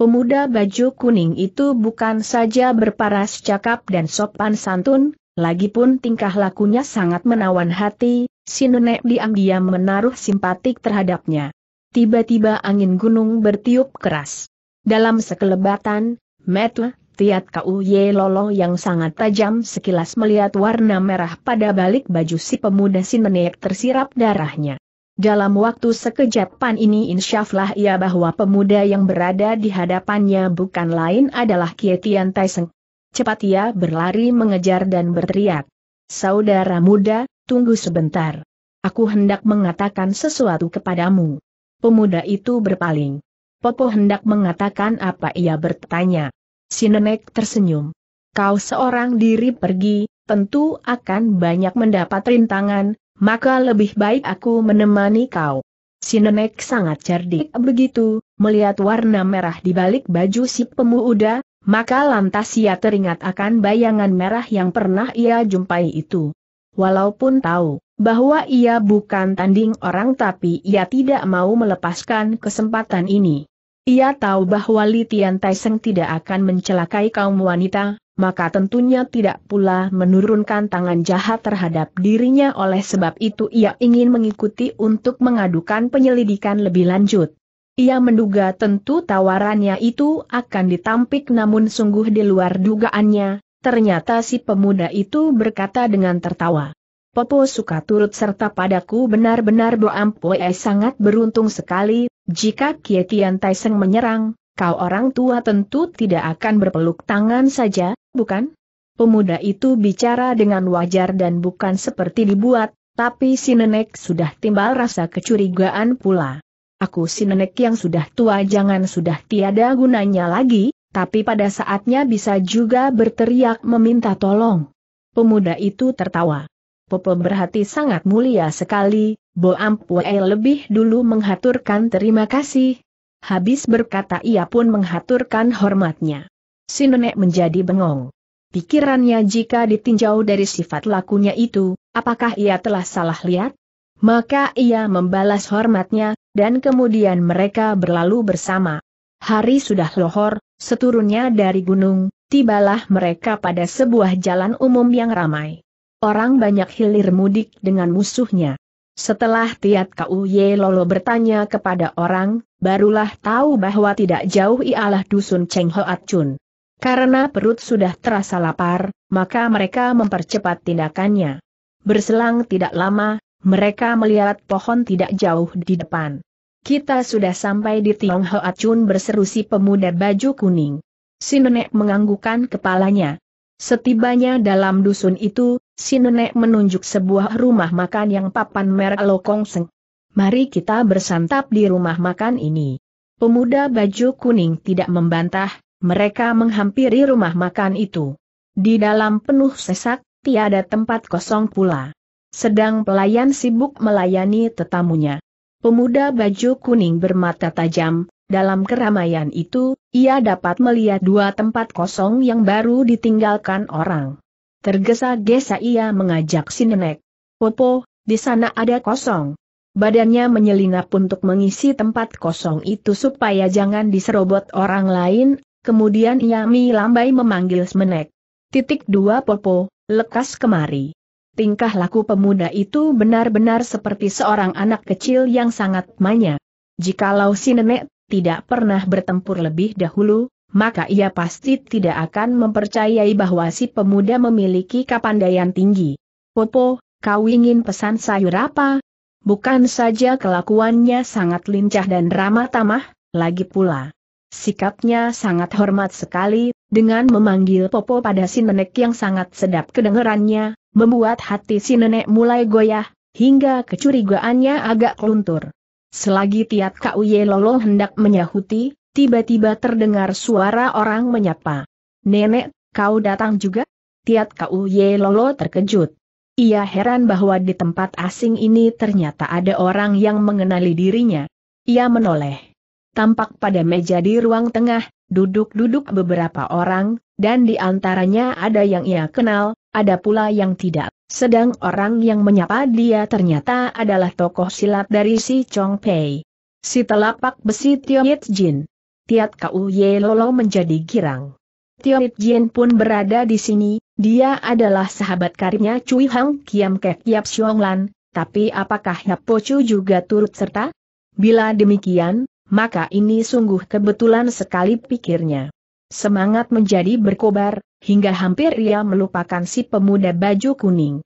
Pemuda baju kuning itu bukan saja berparas cakap dan sopan santun, lagi pun tingkah lakunya sangat menawan hati, si nenek diam-diam menaruh simpatik terhadapnya. Tiba-tiba angin gunung bertiup keras. Dalam sekelebatan, metla. Tiat Kau Ye Lolo yang sangat tajam sekilas melihat warna merah pada balik baju si pemuda Sinenek tersirap darahnya. Dalam waktu sekejap pan ini insyaflah ia bahwa pemuda yang berada di hadapannya bukan lain adalah Kietian Taiseng. Cepat ia berlari mengejar dan berteriak. Saudara muda, tunggu sebentar. Aku hendak mengatakan sesuatu kepadamu. Pemuda itu berpaling. Popo hendak mengatakan apa ia bertanya. Si nenek tersenyum. Kau seorang diri pergi, tentu akan banyak mendapat rintangan, maka lebih baik aku menemani kau. Si nenek sangat cerdik begitu, melihat warna merah di balik baju si pemuda, maka lantas ia teringat akan bayangan merah yang pernah ia jumpai itu. Walaupun tahu bahwa ia bukan tanding orang tapi ia tidak mau melepaskan kesempatan ini. Ia tahu bahwa Li Tian Taiseng tidak akan mencelakai kaum wanita, maka tentunya tidak pula menurunkan tangan jahat terhadap dirinya oleh sebab itu ia ingin mengikuti untuk mengadukan penyelidikan lebih lanjut. Ia menduga tentu tawarannya itu akan ditampik namun sungguh di luar dugaannya, ternyata si pemuda itu berkata dengan tertawa. Popo suka turut serta padaku benar-benar Boampoe sangat beruntung sekali, jika Kie Tian Taiseng menyerang, kau orang tua tentu tidak akan berpeluk tangan saja, bukan? Pemuda itu bicara dengan wajar dan bukan seperti dibuat, tapi si nenek sudah timbal rasa kecurigaan pula. Aku si nenek yang sudah tua jangan sudah tiada gunanya lagi, tapi pada saatnya bisa juga berteriak meminta tolong. Pemuda itu tertawa. Popo berhati sangat mulia sekali, Bo Ampue lebih dulu menghaturkan terima kasih. Habis berkata ia pun menghaturkan hormatnya. Si nenek menjadi bengong. Pikirannya jika ditinjau dari sifat lakunya itu, apakah ia telah salah lihat? Maka ia membalas hormatnya, dan kemudian mereka berlalu bersama. Hari sudah lohor, seturunnya dari gunung, tibalah mereka pada sebuah jalan umum yang ramai orang banyak hilir mudik dengan musuhnya. Setelah Tiat Ye Lolo bertanya kepada orang, barulah tahu bahwa tidak jauh ialah dusun Cheng Hoat Chun. Karena perut sudah terasa lapar, maka mereka mempercepat tindakannya. Berselang tidak lama, mereka melihat pohon tidak jauh di depan. Kita sudah sampai di Tiong Hoat Chun berseru si pemuda baju kuning. Si nenek menganggukan kepalanya. Setibanya dalam dusun itu, Si nenek menunjuk sebuah rumah makan yang papan merek seng. Mari kita bersantap di rumah makan ini. Pemuda baju kuning tidak membantah, mereka menghampiri rumah makan itu. Di dalam penuh sesak, tiada tempat kosong pula. Sedang pelayan sibuk melayani tetamunya. Pemuda baju kuning bermata tajam, dalam keramaian itu, ia dapat melihat dua tempat kosong yang baru ditinggalkan orang. Tergesa-gesa ia mengajak si nenek. Popo, di sana ada kosong. Badannya menyelinap untuk mengisi tempat kosong itu supaya jangan diserobot orang lain, kemudian Yami lambai memanggil semenek. Titik dua Popo, lekas kemari. Tingkah laku pemuda itu benar-benar seperti seorang anak kecil yang sangat manya. Jikalau si nenek tidak pernah bertempur lebih dahulu, maka ia pasti tidak akan mempercayai bahwa si pemuda memiliki kepandaian tinggi. Popo, kau ingin pesan sayur apa? Bukan saja kelakuannya sangat lincah dan ramah tamah, lagi pula. Sikapnya sangat hormat sekali, dengan memanggil Popo pada si nenek yang sangat sedap kedengerannya, membuat hati si nenek mulai goyah, hingga kecurigaannya agak luntur. Selagi Tiat Kak Uye Lolo hendak menyahuti, tiba-tiba terdengar suara orang menyapa. Nenek, kau datang juga? Tiat Kau Ye Lolo terkejut. Ia heran bahwa di tempat asing ini ternyata ada orang yang mengenali dirinya. Ia menoleh. Tampak pada meja di ruang tengah, duduk-duduk beberapa orang, dan di antaranya ada yang ia kenal, ada pula yang tidak. Sedang orang yang menyapa dia ternyata adalah tokoh silat dari si Chong Pei. Si telapak besi Tiong Yit Jin. Tiat Kau Ye Lolo menjadi girang. Tiorip Jin pun berada di sini, dia adalah sahabat karibnya Cui Hang Kiam Kek Yap Xionglan, tapi apakah Yap Chu juga turut serta? Bila demikian, maka ini sungguh kebetulan sekali pikirnya. Semangat menjadi berkobar, hingga hampir ia melupakan si pemuda baju kuning.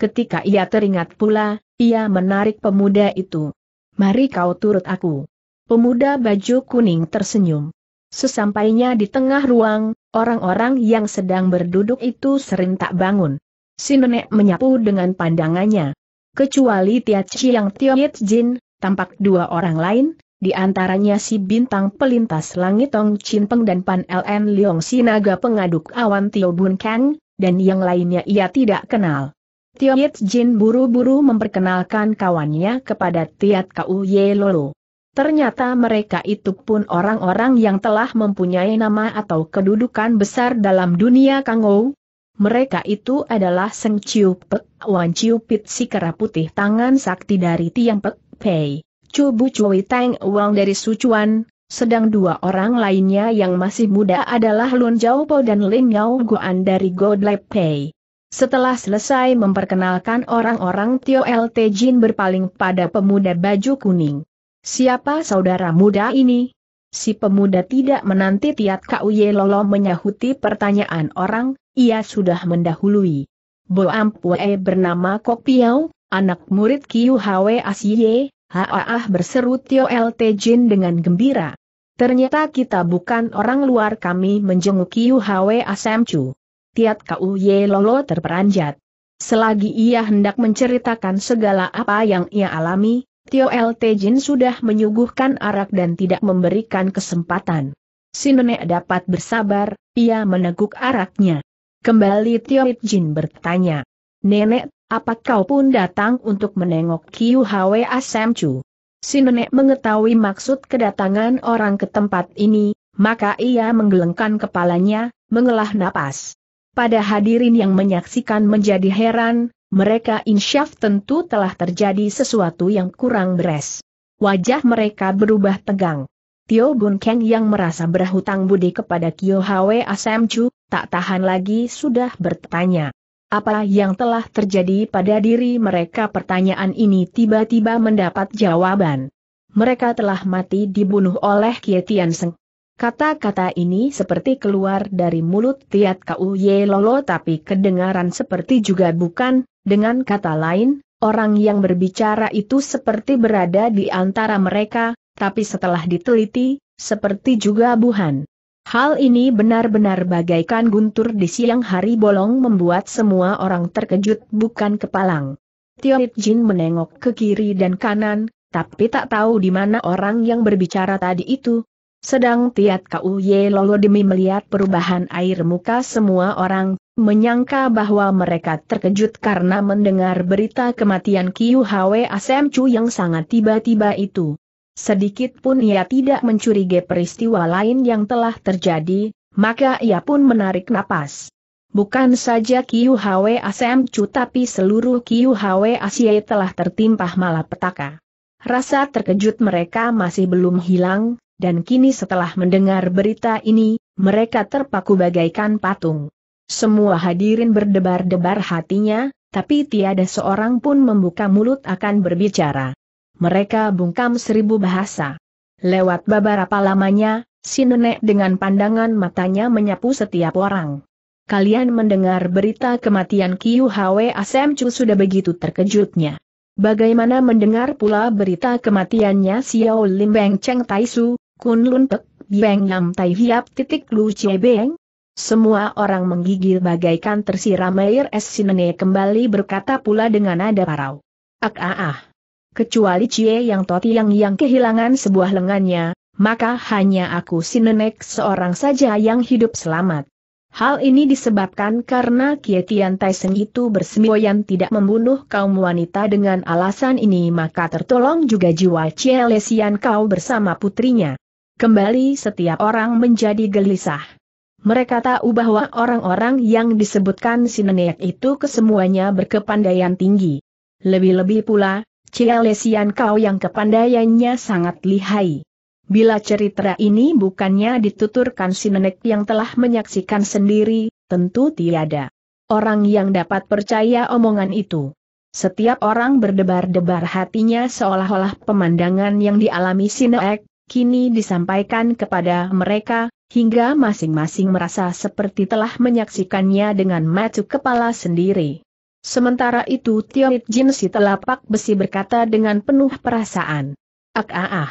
Ketika ia teringat pula, ia menarik pemuda itu. Mari kau turut aku. Pemuda baju kuning tersenyum. Sesampainya di tengah ruang, orang-orang yang sedang berduduk itu serentak bangun. Si nenek menyapu dengan pandangannya. Kecuali Chiang yang Yit Jin, tampak dua orang lain, di antaranya si bintang pelintas langit Tong Chin Peng dan Pan LN Leong Sinaga pengaduk awan Tio Bun Kang, dan yang lainnya ia tidak kenal. Yit Jin buru-buru memperkenalkan kawannya kepada Tiat Kau Ye Lolo. Ternyata mereka itu pun orang-orang yang telah mempunyai nama atau kedudukan besar dalam dunia Kangou. Mereka itu adalah Seng Chiu Pek, Wan Chiu Pit si kera putih tangan sakti dari Tiang Pek Pei, Chu Bu Chui Tang Wang dari Sucuan, sedang dua orang lainnya yang masih muda adalah Lun Jiao Po dan Lin Yao Guan dari Godlep Pei. Setelah selesai memperkenalkan orang-orang Tio LT Jin berpaling pada pemuda baju kuning. Siapa saudara muda ini? Si pemuda tidak menanti Tiat Kuye Lolo menyahuti pertanyaan orang, ia sudah mendahului. Boam Ampue bernama Kok Piao, anak murid Kiu Hwe Asie, Haaah berseru Tio LT Jin dengan gembira. Ternyata kita bukan orang luar kami menjenguk Kiu Hwe asemcu. Tiat Kuye Lolo terperanjat. Selagi ia hendak menceritakan segala apa yang ia alami, Tio El Tejin sudah menyuguhkan arak dan tidak memberikan kesempatan. Si nenek dapat bersabar, ia meneguk araknya. Kembali Tio Jin bertanya, Nenek, apa kau pun datang untuk menengok Kiu Hwa Chu? Si nenek mengetahui maksud kedatangan orang ke tempat ini, maka ia menggelengkan kepalanya, mengelah napas. Pada hadirin yang menyaksikan menjadi heran, mereka insyaf tentu telah terjadi sesuatu yang kurang beres. Wajah mereka berubah tegang. Tio Bun Keng yang merasa berhutang budi kepada Kyo Hwe Asam Chu, tak tahan lagi sudah bertanya. Apa yang telah terjadi pada diri mereka pertanyaan ini tiba-tiba mendapat jawaban. Mereka telah mati dibunuh oleh Kie Tian Seng, Kata-kata ini seperti keluar dari mulut Tiat Kau Ye Lolo tapi kedengaran seperti juga bukan, dengan kata lain, orang yang berbicara itu seperti berada di antara mereka, tapi setelah diteliti, seperti juga buhan. Hal ini benar-benar bagaikan guntur di siang hari bolong membuat semua orang terkejut bukan kepalang. Tioit Jin menengok ke kiri dan kanan, tapi tak tahu di mana orang yang berbicara tadi itu, sedang Tiat Ye Lolo demi melihat perubahan air muka semua orang, menyangka bahwa mereka terkejut karena mendengar berita kematian Kiu Hwe Asem Chu yang sangat tiba-tiba itu. Sedikit pun ia tidak mencurigai peristiwa lain yang telah terjadi, maka ia pun menarik napas. Bukan saja Kiu Hwe Asem Chu tapi seluruh Kiu Hwe Asia telah tertimpa malapetaka. Rasa terkejut mereka masih belum hilang, dan kini setelah mendengar berita ini, mereka terpaku bagaikan patung. Semua hadirin berdebar-debar hatinya, tapi tiada seorang pun membuka mulut akan berbicara. Mereka bungkam seribu bahasa. Lewat beberapa lamanya, si nenek dengan pandangan matanya menyapu setiap orang. Kalian mendengar berita kematian Kiu Hwe Chu sudah begitu terkejutnya. Bagaimana mendengar pula berita kematiannya Xiao Lim Beng Cheng Taisu, Kun Lun Pek, Biang Nam Tai Hiap titik Lu Cie Beng. Semua orang menggigil bagaikan tersiram air es Sinene kembali berkata pula dengan nada parau. Ak ah ah. Kecuali Cie yang Toti yang yang kehilangan sebuah lengannya, maka hanya aku Sinenek seorang saja yang hidup selamat. Hal ini disebabkan karena Kie Kietian Tyson itu bersemboyan tidak membunuh kaum wanita dengan alasan ini maka tertolong juga jiwa cie lesian kau bersama putrinya. Kembali setiap orang menjadi gelisah. Mereka tahu bahwa orang-orang yang disebutkan si nenek itu kesemuanya berkepandaian tinggi. Lebih-lebih pula, Cialesian kau yang kepandaiannya sangat lihai. Bila cerita ini bukannya dituturkan si nenek yang telah menyaksikan sendiri, tentu tiada orang yang dapat percaya omongan itu. Setiap orang berdebar-debar hatinya seolah-olah pemandangan yang dialami si kini disampaikan kepada mereka, hingga masing-masing merasa seperti telah menyaksikannya dengan mata kepala sendiri. Sementara itu Tioit Jin si telapak besi berkata dengan penuh perasaan. Ak ah ah.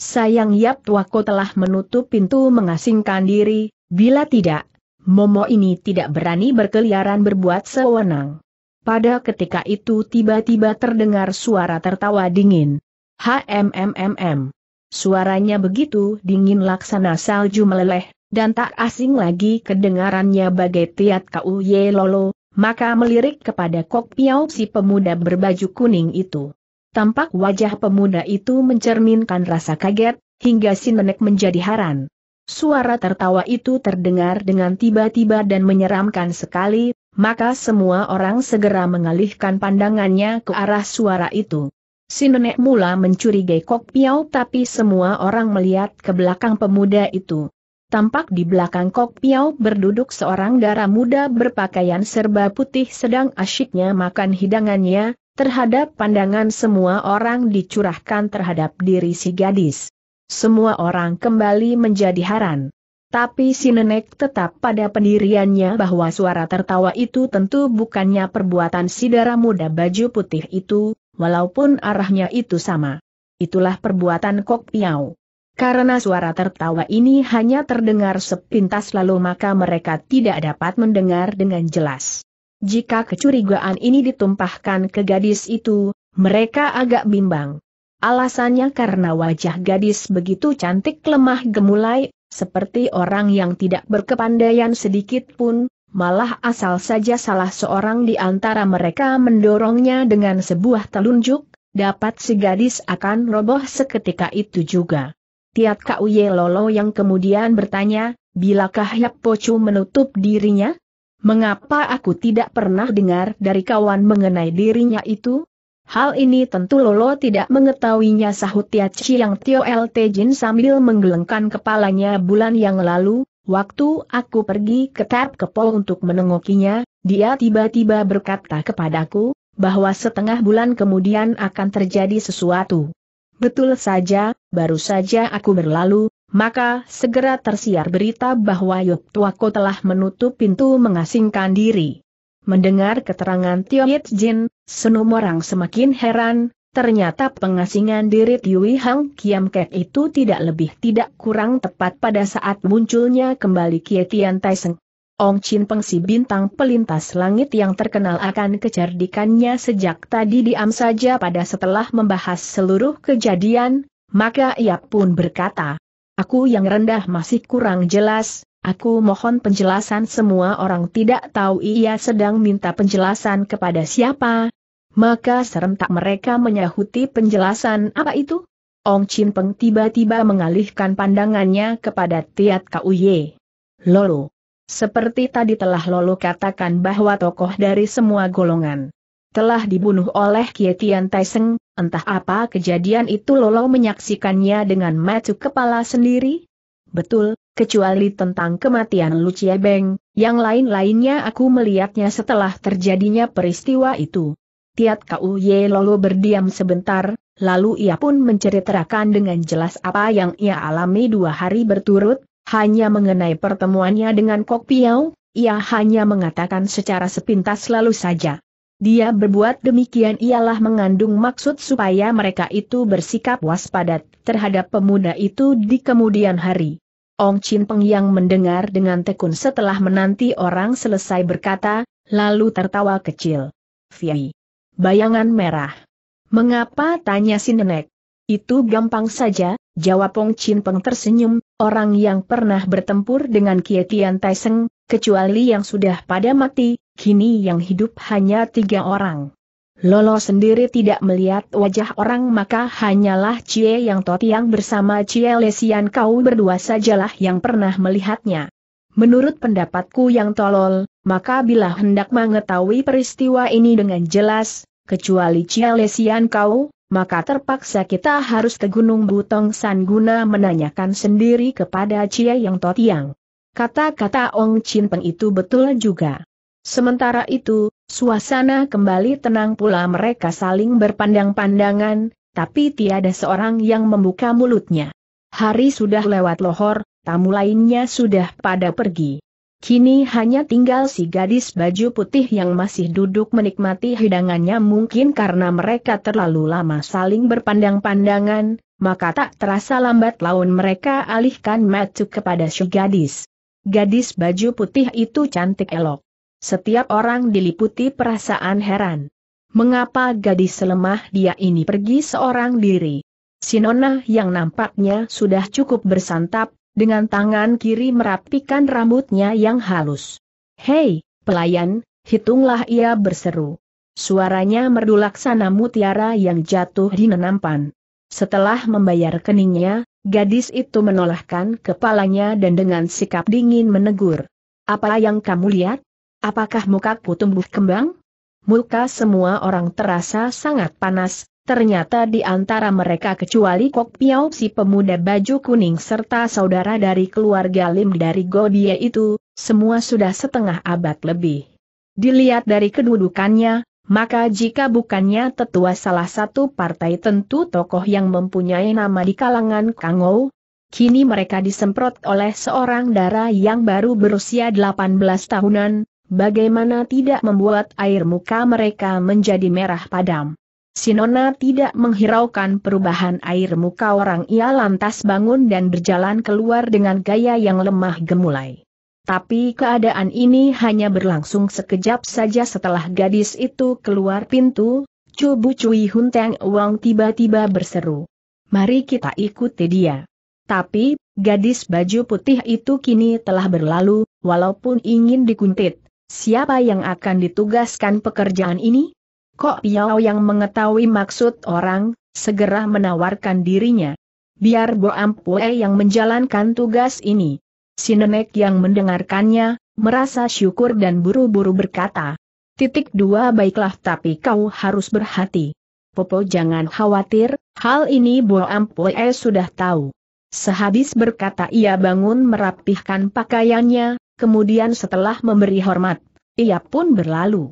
Sayang Yap Tuako telah menutup pintu mengasingkan diri, bila tidak, Momo ini tidak berani berkeliaran berbuat sewenang. Pada ketika itu tiba-tiba terdengar suara tertawa dingin. HMMMM. Suaranya begitu dingin laksana salju meleleh, dan tak asing lagi kedengarannya bagai tiat ye Lolo, maka melirik kepada Kok piau si pemuda berbaju kuning itu. Tampak wajah pemuda itu mencerminkan rasa kaget, hingga si nenek menjadi haran. Suara tertawa itu terdengar dengan tiba-tiba dan menyeramkan sekali, maka semua orang segera mengalihkan pandangannya ke arah suara itu. Si nenek mula mencurigai Kok Piau tapi semua orang melihat ke belakang pemuda itu. Tampak di belakang Kok Piau berduduk seorang darah muda berpakaian serba putih sedang asyiknya makan hidangannya, terhadap pandangan semua orang dicurahkan terhadap diri si gadis. Semua orang kembali menjadi haran. Tapi si nenek tetap pada pendiriannya bahwa suara tertawa itu tentu bukannya perbuatan si darah muda baju putih itu, walaupun arahnya itu sama. Itulah perbuatan Kok Piau. Karena suara tertawa ini hanya terdengar sepintas lalu maka mereka tidak dapat mendengar dengan jelas. Jika kecurigaan ini ditumpahkan ke gadis itu, mereka agak bimbang. Alasannya karena wajah gadis begitu cantik lemah gemulai, seperti orang yang tidak berkepandaian sedikit pun, malah asal saja salah seorang di antara mereka mendorongnya dengan sebuah telunjuk, dapat si gadis akan roboh seketika itu juga. Tiat Kauye Lolo yang kemudian bertanya, bilakah Yap Pocu menutup dirinya? Mengapa aku tidak pernah dengar dari kawan mengenai dirinya itu? Hal ini tentu Lolo tidak mengetahuinya sahut Tiat Chiang Tio Lt Jin sambil menggelengkan kepalanya bulan yang lalu, Waktu aku pergi ke Tap Kepol untuk menengokinya, dia tiba-tiba berkata kepadaku, bahwa setengah bulan kemudian akan terjadi sesuatu. Betul saja, baru saja aku berlalu, maka segera tersiar berita bahwa Yop Tuako telah menutup pintu mengasingkan diri. Mendengar keterangan Tio Yit Jin, orang semakin heran, Ternyata pengasingan diri Tiwi Hang Kiam Kek itu tidak lebih tidak kurang tepat pada saat munculnya kembali Kie Tian Tai Seng. Ong Chin Peng si bintang pelintas langit yang terkenal akan kecerdikannya sejak tadi diam saja pada setelah membahas seluruh kejadian, maka ia pun berkata, Aku yang rendah masih kurang jelas, aku mohon penjelasan semua orang tidak tahu ia sedang minta penjelasan kepada siapa, maka serentak mereka menyahuti penjelasan apa itu? Ong Chin Peng tiba-tiba mengalihkan pandangannya kepada Tiat Ye. Lolo. Seperti tadi telah Lolo katakan bahwa tokoh dari semua golongan telah dibunuh oleh Kietian Taiseng, entah apa kejadian itu Lolo menyaksikannya dengan mata kepala sendiri? Betul, kecuali tentang kematian Lu Beng, yang lain-lainnya aku melihatnya setelah terjadinya peristiwa itu. Tiat Ye Lolo berdiam sebentar, lalu ia pun menceritakan dengan jelas apa yang ia alami dua hari berturut, hanya mengenai pertemuannya dengan Kok Piao, ia hanya mengatakan secara sepintas lalu saja. Dia berbuat demikian ialah mengandung maksud supaya mereka itu bersikap waspada terhadap pemuda itu di kemudian hari. Ong Chin Peng yang mendengar dengan tekun setelah menanti orang selesai berkata, lalu tertawa kecil. Fiai. Bayangan merah. Mengapa tanya si nenek? Itu gampang saja, jawab Pong Chin Peng tersenyum, orang yang pernah bertempur dengan Kietian Taiseng, kecuali yang sudah pada mati, kini yang hidup hanya tiga orang. Lolo sendiri tidak melihat wajah orang maka hanyalah Cie Yang Totiang bersama Cie Lesian kau berdua sajalah yang pernah melihatnya. Menurut pendapatku yang tolol, maka bila hendak mengetahui peristiwa ini dengan jelas, kecuali Cialesian kau, maka terpaksa kita harus ke Gunung Butong San guna menanyakan sendiri kepada Cia Yang Totiang. Kata-kata Ong Chin Peng itu betul juga. Sementara itu, suasana kembali tenang pula mereka saling berpandang-pandangan, tapi tiada seorang yang membuka mulutnya. Hari sudah lewat lohor, tamu lainnya sudah pada pergi. Kini hanya tinggal si gadis baju putih yang masih duduk menikmati hidangannya mungkin karena mereka terlalu lama saling berpandang-pandangan, maka tak terasa lambat laun mereka alihkan matuk kepada si gadis. Gadis baju putih itu cantik elok. Setiap orang diliputi perasaan heran. Mengapa gadis selemah dia ini pergi seorang diri? Sinona yang nampaknya sudah cukup bersantap, dengan tangan kiri merapikan rambutnya yang halus. Hei, pelayan, hitunglah ia berseru. Suaranya merdu laksana mutiara yang jatuh di nenampan. Setelah membayar keningnya, gadis itu menolahkan kepalanya dan dengan sikap dingin menegur. Apa yang kamu lihat? Apakah mukaku tumbuh kembang? Muka semua orang terasa sangat panas, Ternyata di antara mereka kecuali Kok Piao si pemuda baju kuning serta saudara dari keluarga Lim dari Godia itu, semua sudah setengah abad lebih. Dilihat dari kedudukannya, maka jika bukannya tetua salah satu partai tentu tokoh yang mempunyai nama di kalangan Kangou, kini mereka disemprot oleh seorang dara yang baru berusia 18 tahunan, bagaimana tidak membuat air muka mereka menjadi merah padam. Sinona tidak menghiraukan perubahan air muka orang ia lantas bangun dan berjalan keluar dengan gaya yang lemah gemulai. Tapi keadaan ini hanya berlangsung sekejap saja setelah gadis itu keluar pintu, Cubu Cui teng Wang tiba-tiba berseru. Mari kita ikuti dia. Tapi, gadis baju putih itu kini telah berlalu, walaupun ingin dikuntit. Siapa yang akan ditugaskan pekerjaan ini? Kok Piao yang mengetahui maksud orang, segera menawarkan dirinya. Biar Bo Ampue yang menjalankan tugas ini. Si nenek yang mendengarkannya, merasa syukur dan buru-buru berkata. Titik dua baiklah tapi kau harus berhati. Popo jangan khawatir, hal ini Bo Ampue sudah tahu. Sehabis berkata ia bangun merapihkan pakaiannya, kemudian setelah memberi hormat, ia pun berlalu.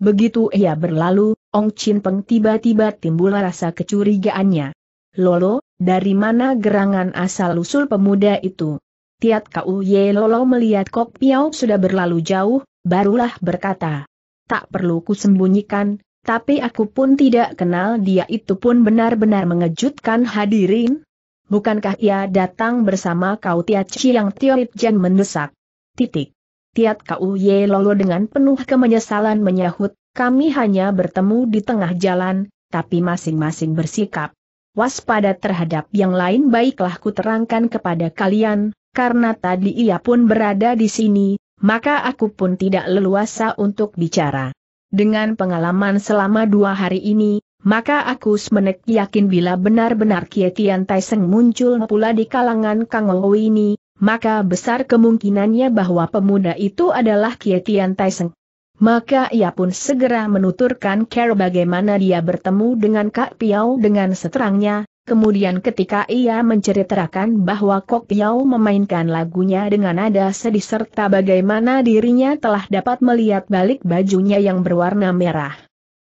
Begitu ia berlalu, Ong Chin Peng tiba-tiba timbul rasa kecurigaannya. Lolo, dari mana gerangan asal-usul pemuda itu? Tiat Kau Ye Lolo melihat Kok Piau sudah berlalu jauh, barulah berkata. Tak perlu kusembunyikan, tapi aku pun tidak kenal dia itu pun benar-benar mengejutkan hadirin. Bukankah ia datang bersama kau Tiat Chiang Tiorit Jan mendesak? Titik. Tiat Ye Lolo dengan penuh kemenyesalan menyahut, kami hanya bertemu di tengah jalan, tapi masing-masing bersikap waspada terhadap yang lain baiklah ku terangkan kepada kalian, karena tadi ia pun berada di sini, maka aku pun tidak leluasa untuk bicara. Dengan pengalaman selama dua hari ini, maka aku semenek yakin bila benar-benar Kietian Taiseng muncul pula di kalangan Kang ini, maka besar kemungkinannya bahwa pemuda itu adalah Kietian Taiseng. Maka ia pun segera menuturkan care bagaimana dia bertemu dengan Kak Piao dengan seterangnya, kemudian ketika ia menceritakan bahwa Kok Piao memainkan lagunya dengan nada sedih serta bagaimana dirinya telah dapat melihat balik bajunya yang berwarna merah.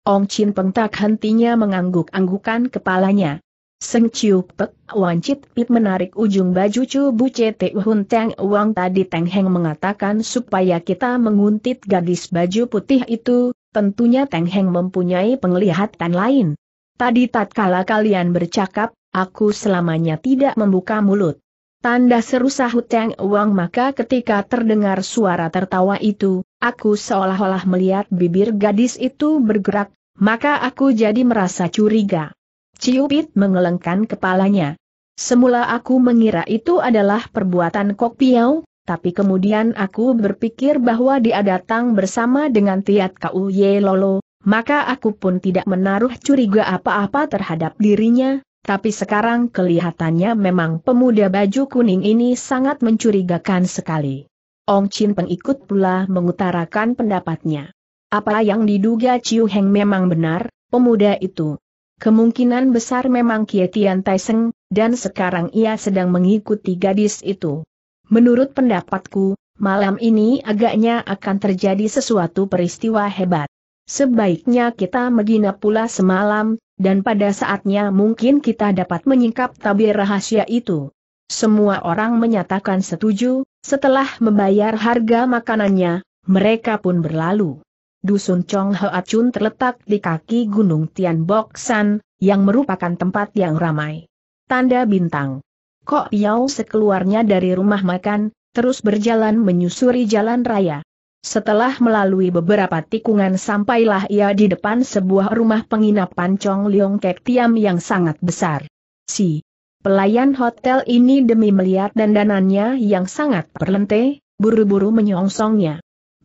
Ong Chin Peng tak hentinya mengangguk-anggukan kepalanya. Seng Chiu Pek, Wan Chit Pit menarik ujung baju Chu Bu Cete Hun Teng Wang tadi Teng Heng mengatakan supaya kita menguntit gadis baju putih itu, tentunya Teng Heng mempunyai penglihatan lain. Tadi tatkala kalian bercakap, aku selamanya tidak membuka mulut. Tanda seru sahut Teng Wang maka ketika terdengar suara tertawa itu, aku seolah-olah melihat bibir gadis itu bergerak, maka aku jadi merasa curiga. Ciupit mengelengkan kepalanya. Semula aku mengira itu adalah perbuatan Kok Piau, tapi kemudian aku berpikir bahwa dia datang bersama dengan Tiat Kau Ye Lolo, maka aku pun tidak menaruh curiga apa-apa terhadap dirinya, tapi sekarang kelihatannya memang pemuda baju kuning ini sangat mencurigakan sekali. Ong Chin pengikut pula mengutarakan pendapatnya. Apa yang diduga Ciu Heng memang benar, pemuda itu, Kemungkinan besar memang Kietian Taiseng, dan sekarang ia sedang mengikuti gadis itu. Menurut pendapatku, malam ini agaknya akan terjadi sesuatu peristiwa hebat. Sebaiknya kita megina pula semalam, dan pada saatnya mungkin kita dapat menyingkap tabir rahasia itu. Semua orang menyatakan setuju, setelah membayar harga makanannya, mereka pun berlalu. Dusun Chong Chun terletak di kaki Gunung Tian San, yang merupakan tempat yang ramai. Tanda bintang. Kok Yao sekeluarnya dari rumah makan, terus berjalan menyusuri jalan raya. Setelah melalui beberapa tikungan sampailah ia di depan sebuah rumah penginapan Chong Leong Kek Tiam yang sangat besar. Si pelayan hotel ini demi melihat dandanannya yang sangat perlente, buru-buru menyongsongnya.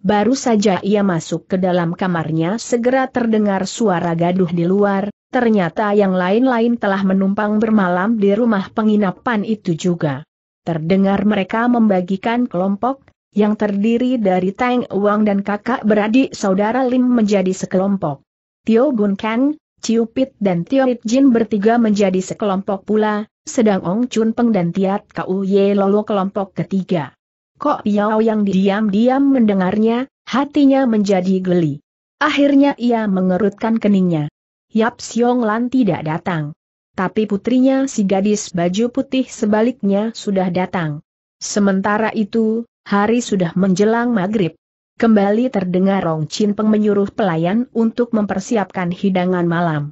Baru saja ia masuk ke dalam kamarnya segera terdengar suara gaduh di luar, ternyata yang lain-lain telah menumpang bermalam di rumah penginapan itu juga. Terdengar mereka membagikan kelompok, yang terdiri dari Tang Wang dan kakak beradik saudara Lim menjadi sekelompok. Tio Bun Kang, Chiu Pit dan Tio Rit Jin bertiga menjadi sekelompok pula, sedang Ong Chun Peng dan Tiat Kau Ye Lolo kelompok ketiga. Kok Yao yang diam-diam mendengarnya, hatinya menjadi geli. Akhirnya ia mengerutkan keningnya. Yap Siong Lan tidak datang. Tapi putrinya si gadis baju putih sebaliknya sudah datang. Sementara itu, hari sudah menjelang maghrib. Kembali terdengar Rong Chin Peng menyuruh pelayan untuk mempersiapkan hidangan malam.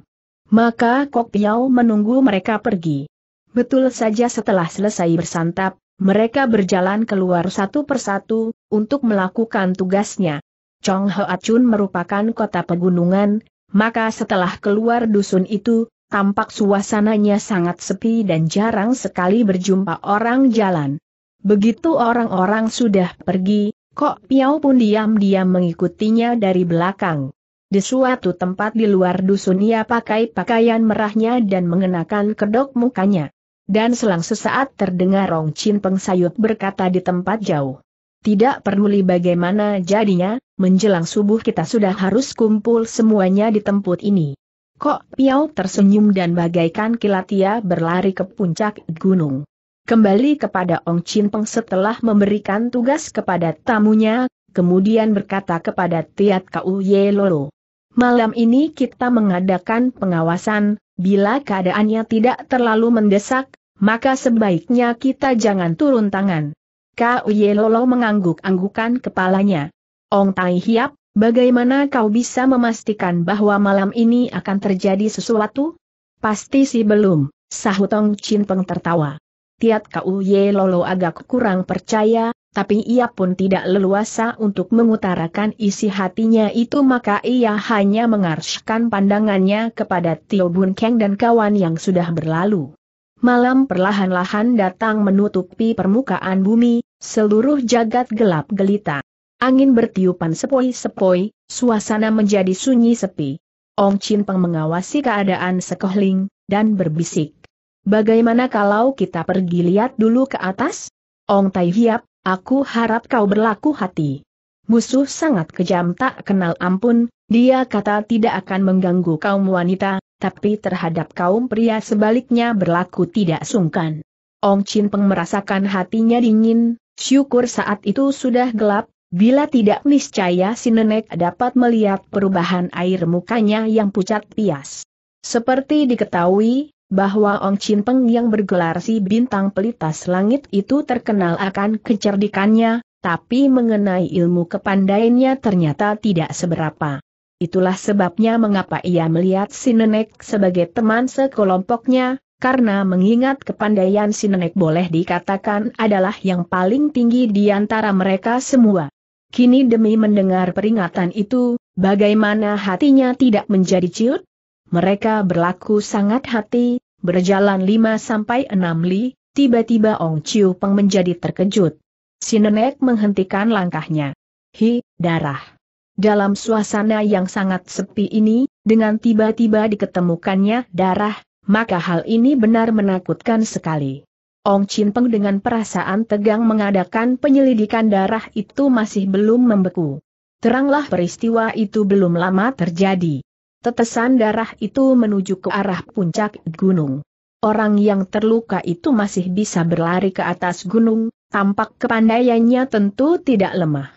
Maka Kok Piao menunggu mereka pergi. Betul saja setelah selesai bersantap, mereka berjalan keluar satu persatu, untuk melakukan tugasnya. Chong Hoa Chun merupakan kota pegunungan, maka setelah keluar dusun itu, tampak suasananya sangat sepi dan jarang sekali berjumpa orang jalan. Begitu orang-orang sudah pergi, Kok Piao pun diam-diam mengikutinya dari belakang. Di suatu tempat di luar dusun ia pakai pakaian merahnya dan mengenakan kedok mukanya. Dan selang sesaat terdengar Rong Chin Peng Sayut berkata di tempat jauh. Tidak peduli bagaimana jadinya, menjelang subuh kita sudah harus kumpul semuanya di tempat ini. Kok Piao tersenyum dan bagaikan kilat ia berlari ke puncak gunung. Kembali kepada Ong Chin Peng setelah memberikan tugas kepada tamunya, kemudian berkata kepada Tiat Kau Ye Lolo. Malam ini kita mengadakan pengawasan, Bila keadaannya tidak terlalu mendesak, maka sebaiknya kita jangan turun tangan. Kau Ye Lolo mengangguk-anggukan kepalanya. Ong Tai Hiap, bagaimana kau bisa memastikan bahwa malam ini akan terjadi sesuatu? Pasti sih belum, sahutong Chin Peng tertawa. Tiat Ye Lolo agak kurang percaya, tapi ia pun tidak leluasa untuk mengutarakan isi hatinya itu maka ia hanya mengarahkan pandangannya kepada Tio Bun Keng dan kawan yang sudah berlalu. Malam perlahan-lahan datang menutupi permukaan bumi, seluruh jagat gelap gelita. Angin bertiupan sepoi-sepoi, suasana menjadi sunyi sepi. Ong Chin Peng mengawasi keadaan sekohling, dan berbisik. Bagaimana kalau kita pergi lihat dulu ke atas? Ong Tai Hiap, Aku harap kau berlaku hati. Musuh sangat kejam tak kenal ampun, dia kata tidak akan mengganggu kaum wanita, tapi terhadap kaum pria sebaliknya berlaku tidak sungkan. Ong Chin Peng merasakan hatinya dingin, syukur saat itu sudah gelap, bila tidak niscaya si nenek dapat melihat perubahan air mukanya yang pucat pias. Seperti diketahui, bahwa Ong Chin Peng yang bergelar si bintang pelitas langit itu terkenal akan kecerdikannya, tapi mengenai ilmu kepandainya ternyata tidak seberapa. Itulah sebabnya mengapa ia melihat si nenek sebagai teman sekelompoknya, karena mengingat kepandaian si nenek boleh dikatakan adalah yang paling tinggi di antara mereka semua. Kini demi mendengar peringatan itu, bagaimana hatinya tidak menjadi ciut? mereka berlaku sangat hati, berjalan 5 sampai 6 li, tiba-tiba Ong Chiu Peng menjadi terkejut. Si nenek menghentikan langkahnya. Hi, darah. Dalam suasana yang sangat sepi ini, dengan tiba-tiba diketemukannya darah, maka hal ini benar menakutkan sekali. Ong Chin Peng dengan perasaan tegang mengadakan penyelidikan darah itu masih belum membeku. Teranglah peristiwa itu belum lama terjadi. Tetesan darah itu menuju ke arah puncak gunung. Orang yang terluka itu masih bisa berlari ke atas gunung, tampak kepandaiannya tentu tidak lemah.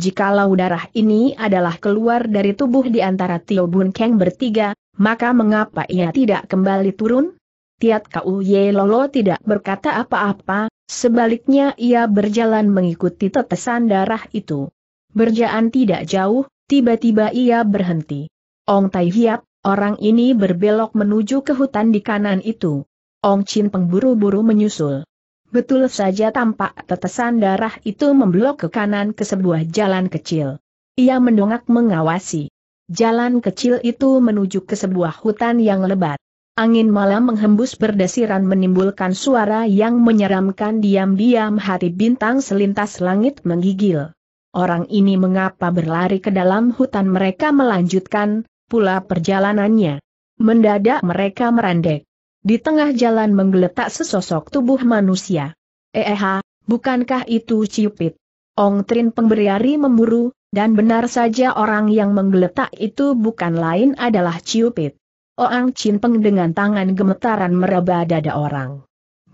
Jikalau darah ini adalah keluar dari tubuh di antara Tio Bun Keng bertiga, maka mengapa ia tidak kembali turun? Tiat Kau Ye Lolo tidak berkata apa-apa, sebaliknya ia berjalan mengikuti tetesan darah itu. Berjalan tidak jauh, tiba-tiba ia berhenti. Ong Tai Hiap, orang ini berbelok menuju ke hutan di kanan itu. Ong Chin pengburu buru-buru menyusul. Betul saja tampak tetesan darah itu memblok ke kanan ke sebuah jalan kecil. Ia mendongak mengawasi. Jalan kecil itu menuju ke sebuah hutan yang lebat. Angin malam menghembus berdesiran menimbulkan suara yang menyeramkan diam-diam hati bintang selintas langit menggigil. Orang ini mengapa berlari ke dalam hutan mereka melanjutkan, pula perjalanannya. Mendadak mereka merandek. Di tengah jalan menggeletak sesosok tubuh manusia. Eh, bukankah itu Ciupit? Ong Trin pemberiari memburu, dan benar saja orang yang menggeletak itu bukan lain adalah Ciupit. Oang Peng dengan tangan gemetaran meraba dada orang.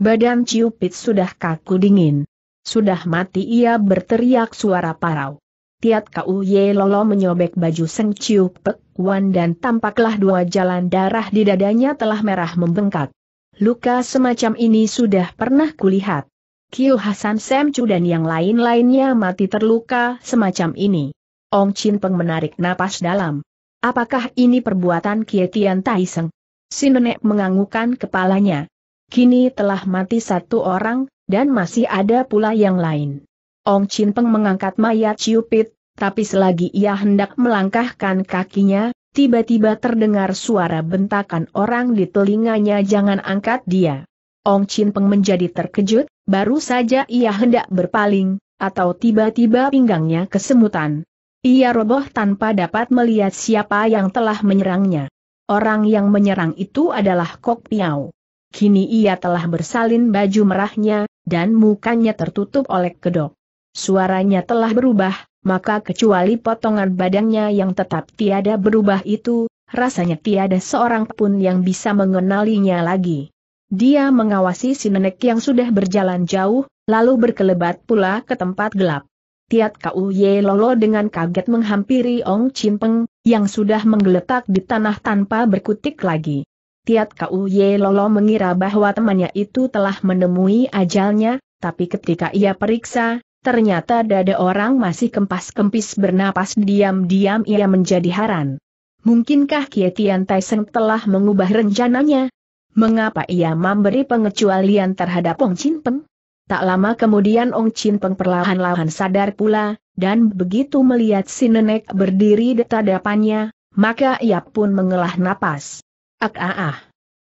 Badan Ciupit sudah kaku dingin. Sudah mati ia berteriak suara parau. Tiat Kau Ye Lolo menyobek baju Seng Chiu Pek Wan dan tampaklah dua jalan darah di dadanya telah merah membengkak. Luka semacam ini sudah pernah kulihat. Kiu Hasan Chu dan yang lain-lainnya mati terluka semacam ini. Ong Chin Peng menarik napas dalam. Apakah ini perbuatan Kietian Seng? Si nenek menganggukan kepalanya. Kini telah mati satu orang, dan masih ada pula yang lain. Ong Chin Peng mengangkat mayat Ciupit, tapi selagi ia hendak melangkahkan kakinya, tiba-tiba terdengar suara bentakan orang di telinganya jangan angkat dia. Ong Chin Peng menjadi terkejut, baru saja ia hendak berpaling, atau tiba-tiba pinggangnya kesemutan. Ia roboh tanpa dapat melihat siapa yang telah menyerangnya. Orang yang menyerang itu adalah Kok Piao. Kini ia telah bersalin baju merahnya, dan mukanya tertutup oleh kedok. Suaranya telah berubah, maka kecuali potongan badannya yang tetap tiada berubah itu, rasanya tiada seorang pun yang bisa mengenalinya lagi. Dia mengawasi si nenek yang sudah berjalan jauh, lalu berkelebat pula ke tempat gelap. Tiat Kau Ye Lolo dengan kaget menghampiri Ong Peng, yang sudah menggeletak di tanah tanpa berkutik lagi. Tiat Kau Ye Lolo mengira bahwa temannya itu telah menemui ajalnya, tapi ketika ia periksa, Ternyata dada orang masih kempas-kempis bernapas diam-diam ia menjadi haran. Mungkinkah Tai Seng telah mengubah rencananya? Mengapa ia memberi pengecualian terhadap Ong Chin Peng? Tak lama kemudian Ong Chin Peng perlahan-lahan sadar pula, dan begitu melihat si nenek berdiri di hadapannya, maka ia pun mengelah napas. Ak ah ah.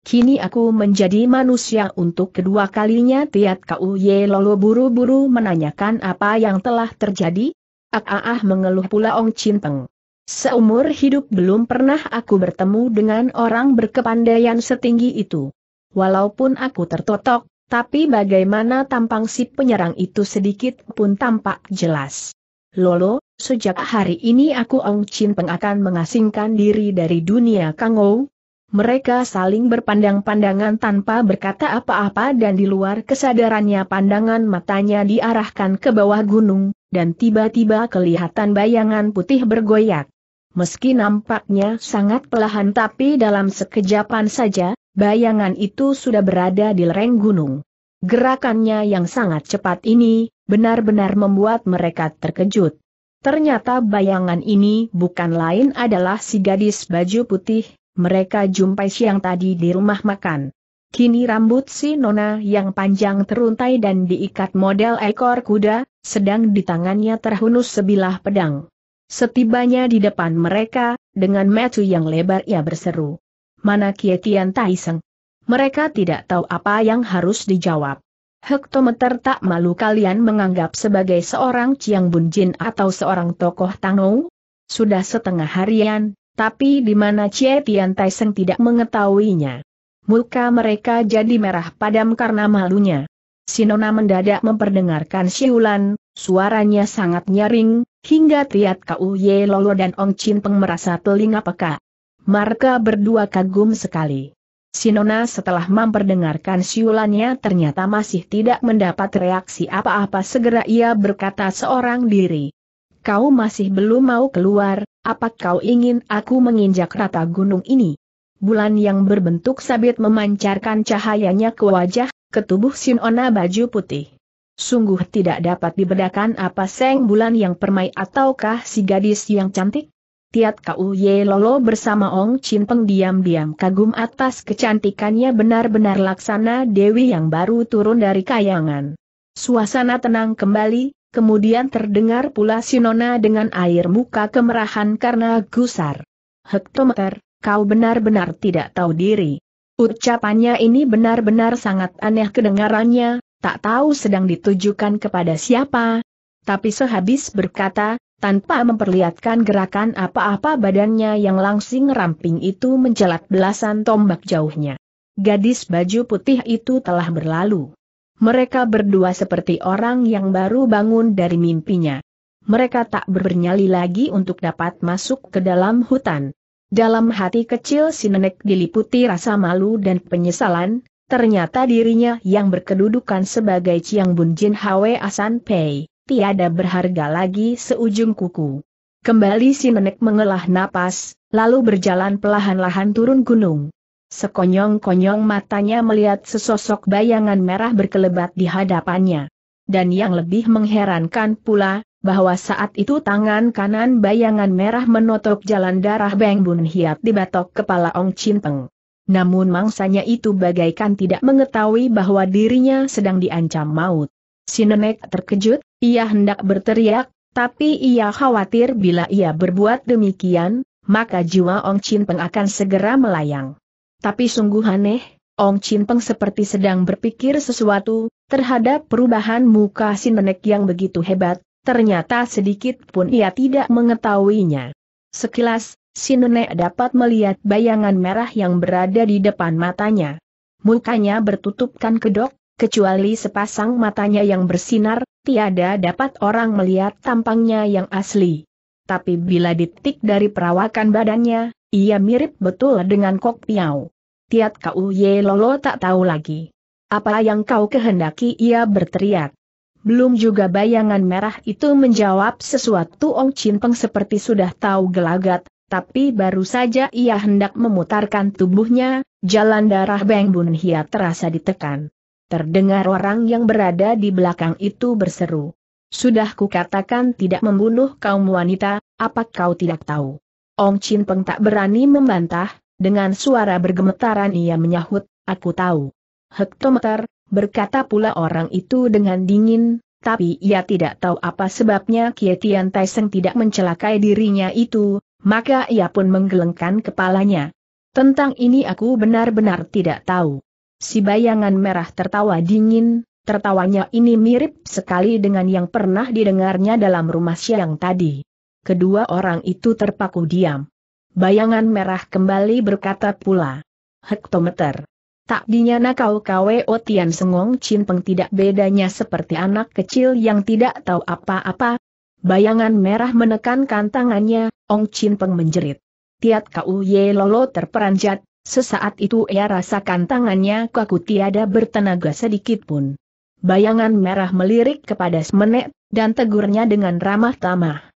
Kini aku menjadi manusia untuk kedua kalinya Tiat Kau Ye Lolo buru-buru menanyakan apa yang telah terjadi? Ah, ah, ah mengeluh pula Ong Chin Peng. Seumur hidup belum pernah aku bertemu dengan orang berkepandaian setinggi itu. Walaupun aku tertotok, tapi bagaimana tampang si penyerang itu sedikit pun tampak jelas. Lolo, sejak hari ini aku Ong Chin Peng akan mengasingkan diri dari dunia Kangou, mereka saling berpandang-pandangan tanpa berkata apa-apa dan di luar kesadarannya pandangan matanya diarahkan ke bawah gunung, dan tiba-tiba kelihatan bayangan putih bergoyak. Meski nampaknya sangat pelahan tapi dalam sekejapan saja, bayangan itu sudah berada di lereng gunung. Gerakannya yang sangat cepat ini, benar-benar membuat mereka terkejut. Ternyata bayangan ini bukan lain adalah si gadis baju putih mereka jumpai siang tadi di rumah makan. Kini rambut si Nona yang panjang teruntai dan diikat model ekor kuda, sedang di tangannya terhunus sebilah pedang. Setibanya di depan mereka, dengan metu yang lebar ia berseru. Mana Kietian Taiseng? Mereka tidak tahu apa yang harus dijawab. Hektometer tak malu kalian menganggap sebagai seorang Chiang Bunjin atau seorang tokoh Tangou? Sudah setengah harian, tapi di mana Chie Tian Taiseng tidak mengetahuinya. Muka mereka jadi merah padam karena malunya. Sinona mendadak memperdengarkan siulan, suaranya sangat nyaring, hingga Tiat Kau Ye Lolo dan Ong Chin Peng merasa telinga peka. Mereka berdua kagum sekali. Sinona setelah memperdengarkan siulannya ternyata masih tidak mendapat reaksi apa-apa segera ia berkata seorang diri. Kau masih belum mau keluar, apa kau ingin aku menginjak rata gunung ini? Bulan yang berbentuk sabit memancarkan cahayanya ke wajah, ke tubuh Sinona baju putih. Sungguh tidak dapat dibedakan apa seng bulan yang permai ataukah si gadis yang cantik? Tiat Kau Ye Lolo bersama Ong Chin Peng diam-diam kagum atas kecantikannya benar-benar laksana Dewi yang baru turun dari kayangan. Suasana tenang kembali, kemudian terdengar pula Sinona dengan air muka kemerahan karena gusar. Hektometer, kau benar-benar tidak tahu diri. Ucapannya ini benar-benar sangat aneh kedengarannya, tak tahu sedang ditujukan kepada siapa. Tapi sehabis berkata, tanpa memperlihatkan gerakan apa-apa badannya yang langsing ramping itu menjelat belasan tombak jauhnya. Gadis baju putih itu telah berlalu. Mereka berdua seperti orang yang baru bangun dari mimpinya. Mereka tak bernyali lagi untuk dapat masuk ke dalam hutan. Dalam hati kecil si nenek diliputi rasa malu dan penyesalan, ternyata dirinya yang berkedudukan sebagai Ciang Bun Jin Hwe Asan Pei, tiada berharga lagi seujung kuku. Kembali si nenek mengelah napas, lalu berjalan pelahan-lahan turun gunung. Sekonyong-konyong matanya melihat sesosok bayangan merah berkelebat di hadapannya. Dan yang lebih mengherankan pula, bahwa saat itu tangan kanan bayangan merah menotok jalan darah Beng Bun Hiat di batok kepala Ong Chin Peng. Namun mangsanya itu bagaikan tidak mengetahui bahwa dirinya sedang diancam maut. Si nenek terkejut, ia hendak berteriak, tapi ia khawatir bila ia berbuat demikian, maka jiwa Ong Chin Peng akan segera melayang. Tapi sungguh aneh, Ong Chin Peng seperti sedang berpikir sesuatu, terhadap perubahan muka Nenek yang begitu hebat, ternyata sedikit pun ia tidak mengetahuinya. Sekilas, Nenek dapat melihat bayangan merah yang berada di depan matanya. Mukanya bertutupkan kedok, kecuali sepasang matanya yang bersinar, tiada dapat orang melihat tampangnya yang asli. Tapi bila ditik dari perawakan badannya, ia mirip betul dengan Kok Piau. Tiat Kau Ye Lolo tak tahu lagi. Apa yang kau kehendaki ia berteriak. Belum juga bayangan merah itu menjawab sesuatu Ong Chin Peng seperti sudah tahu gelagat, tapi baru saja ia hendak memutarkan tubuhnya, jalan darah Beng Bun Hia terasa ditekan. Terdengar orang yang berada di belakang itu berseru. Sudah kukatakan tidak membunuh kaum wanita, apa kau tidak tahu? Ong Chin Peng tak berani membantah, dengan suara bergemetaran ia menyahut, aku tahu. Hektometer, berkata pula orang itu dengan dingin, tapi ia tidak tahu apa sebabnya Kietian Taiseng tidak mencelakai dirinya itu, maka ia pun menggelengkan kepalanya. Tentang ini aku benar-benar tidak tahu. Si bayangan merah tertawa dingin, tertawanya ini mirip sekali dengan yang pernah didengarnya dalam rumah siang tadi kedua orang itu terpaku diam. Bayangan merah kembali berkata pula. Hektometer. Tak dinyana kau kawe Otian Sengong Cinpeng tidak bedanya seperti anak kecil yang tidak tahu apa-apa. Bayangan merah menekankan tangannya, Ong Cinpeng menjerit. Tiat kau ye lolo terperanjat, sesaat itu ia rasakan tangannya kaku tiada bertenaga sedikit pun. Bayangan merah melirik kepada Semenek, dan tegurnya dengan ramah tamah.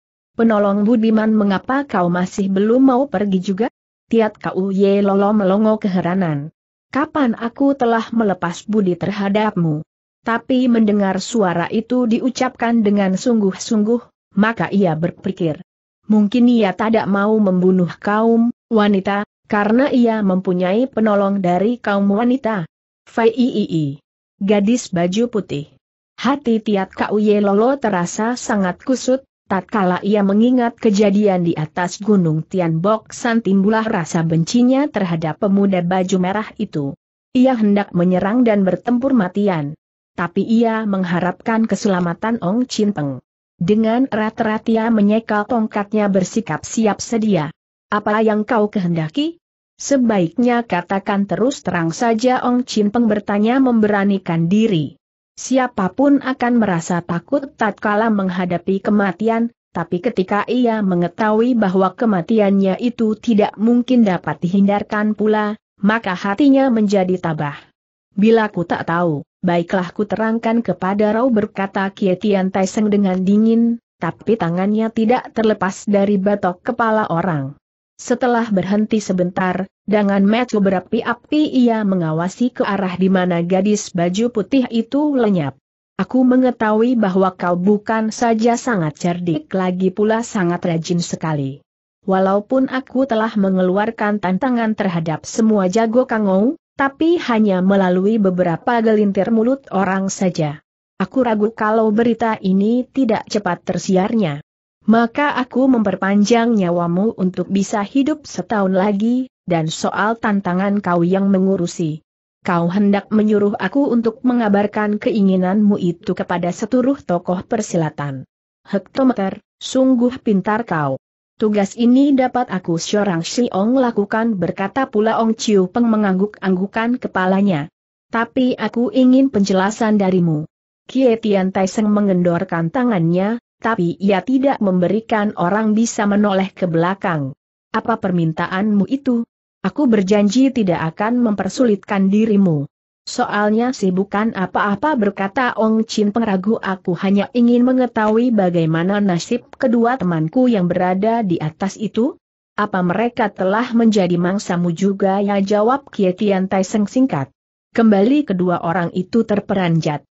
Penolong Budiman mengapa kau masih belum mau pergi juga? Tiat kau ye lolo melongo keheranan. Kapan aku telah melepas budi terhadapmu? Tapi mendengar suara itu diucapkan dengan sungguh-sungguh, maka ia berpikir. Mungkin ia tidak mau membunuh kaum wanita, karena ia mempunyai penolong dari kaum wanita. Fai Gadis baju putih. Hati Tiat Kau Lolo terasa sangat kusut, Tatkala ia mengingat kejadian di atas Gunung Tianbok San timbulah rasa bencinya terhadap pemuda baju merah itu. Ia hendak menyerang dan bertempur matian. Tapi ia mengharapkan keselamatan Ong Chin Peng. Dengan erat-erat ia menyekal tongkatnya bersikap siap sedia. Apa yang kau kehendaki? Sebaiknya katakan terus terang saja Ong Chin Peng bertanya memberanikan diri. Siapapun akan merasa takut tatkala menghadapi kematian, tapi ketika ia mengetahui bahwa kematiannya itu tidak mungkin dapat dihindarkan pula, maka hatinya menjadi tabah. Bila ku tak tahu, baiklah ku terangkan kepada Rau berkata Kietian Taiseng dengan dingin, tapi tangannya tidak terlepas dari batok kepala orang. Setelah berhenti sebentar, dengan mata berapi-api ia mengawasi ke arah di mana gadis baju putih itu lenyap. Aku mengetahui bahwa kau bukan saja sangat cerdik lagi pula sangat rajin sekali. Walaupun aku telah mengeluarkan tantangan terhadap semua jago kangou, tapi hanya melalui beberapa gelintir mulut orang saja. Aku ragu kalau berita ini tidak cepat tersiarnya maka aku memperpanjang nyawamu untuk bisa hidup setahun lagi, dan soal tantangan kau yang mengurusi. Kau hendak menyuruh aku untuk mengabarkan keinginanmu itu kepada seturuh tokoh persilatan. Hektometer, sungguh pintar kau. Tugas ini dapat aku seorang siong lakukan berkata pula Ong Chiu Peng mengangguk-anggukan kepalanya. Tapi aku ingin penjelasan darimu. Kie Tian Taiseng mengendorkan tangannya, tapi ia tidak memberikan orang bisa menoleh ke belakang. Apa permintaanmu itu? Aku berjanji tidak akan mempersulitkan dirimu. Soalnya sih bukan apa-apa berkata Ong Chin pengragu aku hanya ingin mengetahui bagaimana nasib kedua temanku yang berada di atas itu. Apa mereka telah menjadi mangsamu juga ya jawab Kie Tian Tai Seng singkat. Kembali kedua orang itu terperanjat.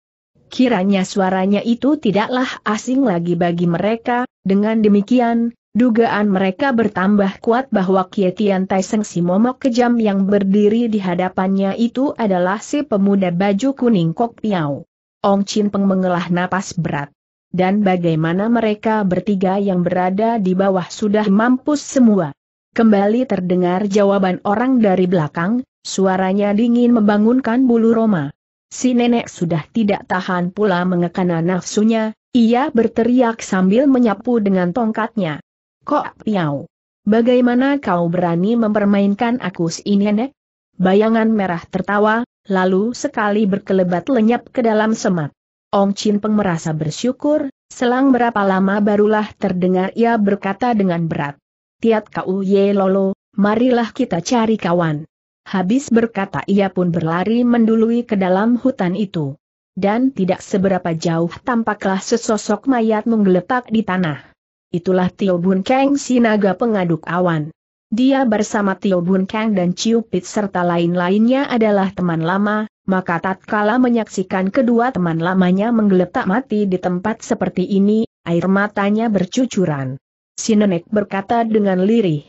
Kiranya suaranya itu tidaklah asing lagi bagi mereka, dengan demikian, Dugaan mereka bertambah kuat bahwa Kietian Taiseng si momok kejam yang berdiri di hadapannya itu adalah si pemuda baju kuning Kok Piao. Ong Chin Peng mengelah napas berat. Dan bagaimana mereka bertiga yang berada di bawah sudah mampus semua. Kembali terdengar jawaban orang dari belakang, suaranya dingin membangunkan bulu Roma. Si nenek sudah tidak tahan pula mengekana nafsunya, ia berteriak sambil menyapu dengan tongkatnya. Kok piau? Bagaimana kau berani mempermainkan aku si nenek? Bayangan merah tertawa, lalu sekali berkelebat lenyap ke dalam semak. Ong Chin Peng merasa bersyukur, selang berapa lama barulah terdengar ia berkata dengan berat. Tiat kau ye lolo, marilah kita cari kawan. Habis berkata ia pun berlari mendului ke dalam hutan itu. Dan tidak seberapa jauh tampaklah sesosok mayat menggeletak di tanah. Itulah Tio Bun Kang si naga pengaduk awan. Dia bersama Tio Bun Kang dan Ciu Pit serta lain-lainnya adalah teman lama, maka tatkala menyaksikan kedua teman lamanya menggeletak mati di tempat seperti ini, air matanya bercucuran. Si nenek berkata dengan lirih.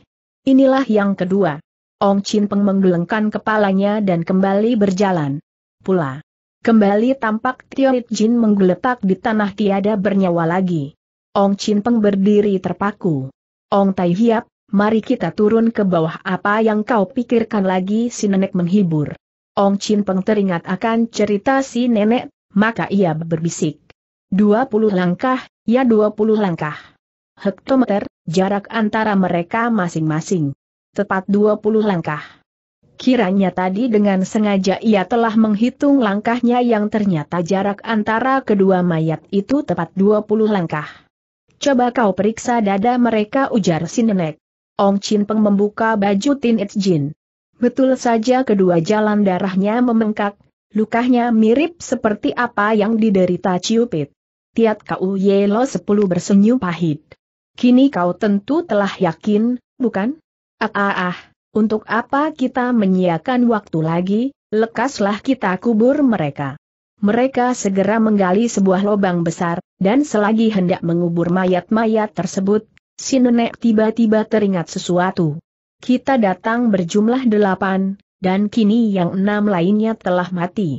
Inilah yang kedua. Ong Chin Peng menggelengkan kepalanya dan kembali berjalan. Pula. Kembali tampak It Jin menggeletak di tanah tiada bernyawa lagi. Ong Chin Peng berdiri terpaku. Ong Tai Hiap, mari kita turun ke bawah apa yang kau pikirkan lagi si nenek menghibur. Ong Chin Peng teringat akan cerita si nenek, maka ia berbisik. 20 langkah, ya 20 langkah. Hektometer, jarak antara mereka masing-masing tepat 20 langkah. Kiranya tadi dengan sengaja ia telah menghitung langkahnya yang ternyata jarak antara kedua mayat itu tepat 20 langkah. Coba kau periksa dada mereka ujar si nenek. Ong Chin Peng membuka baju Tin It Jin. Betul saja kedua jalan darahnya membengkak, lukanya mirip seperti apa yang diderita Ciupit. Tiat Kau Yelo sepuluh bersenyum pahit. Kini kau tentu telah yakin, bukan? Ah ah ah, untuk apa kita menyiakan waktu lagi, lekaslah kita kubur mereka. Mereka segera menggali sebuah lubang besar, dan selagi hendak mengubur mayat-mayat tersebut, si nenek tiba-tiba teringat sesuatu. Kita datang berjumlah delapan, dan kini yang enam lainnya telah mati.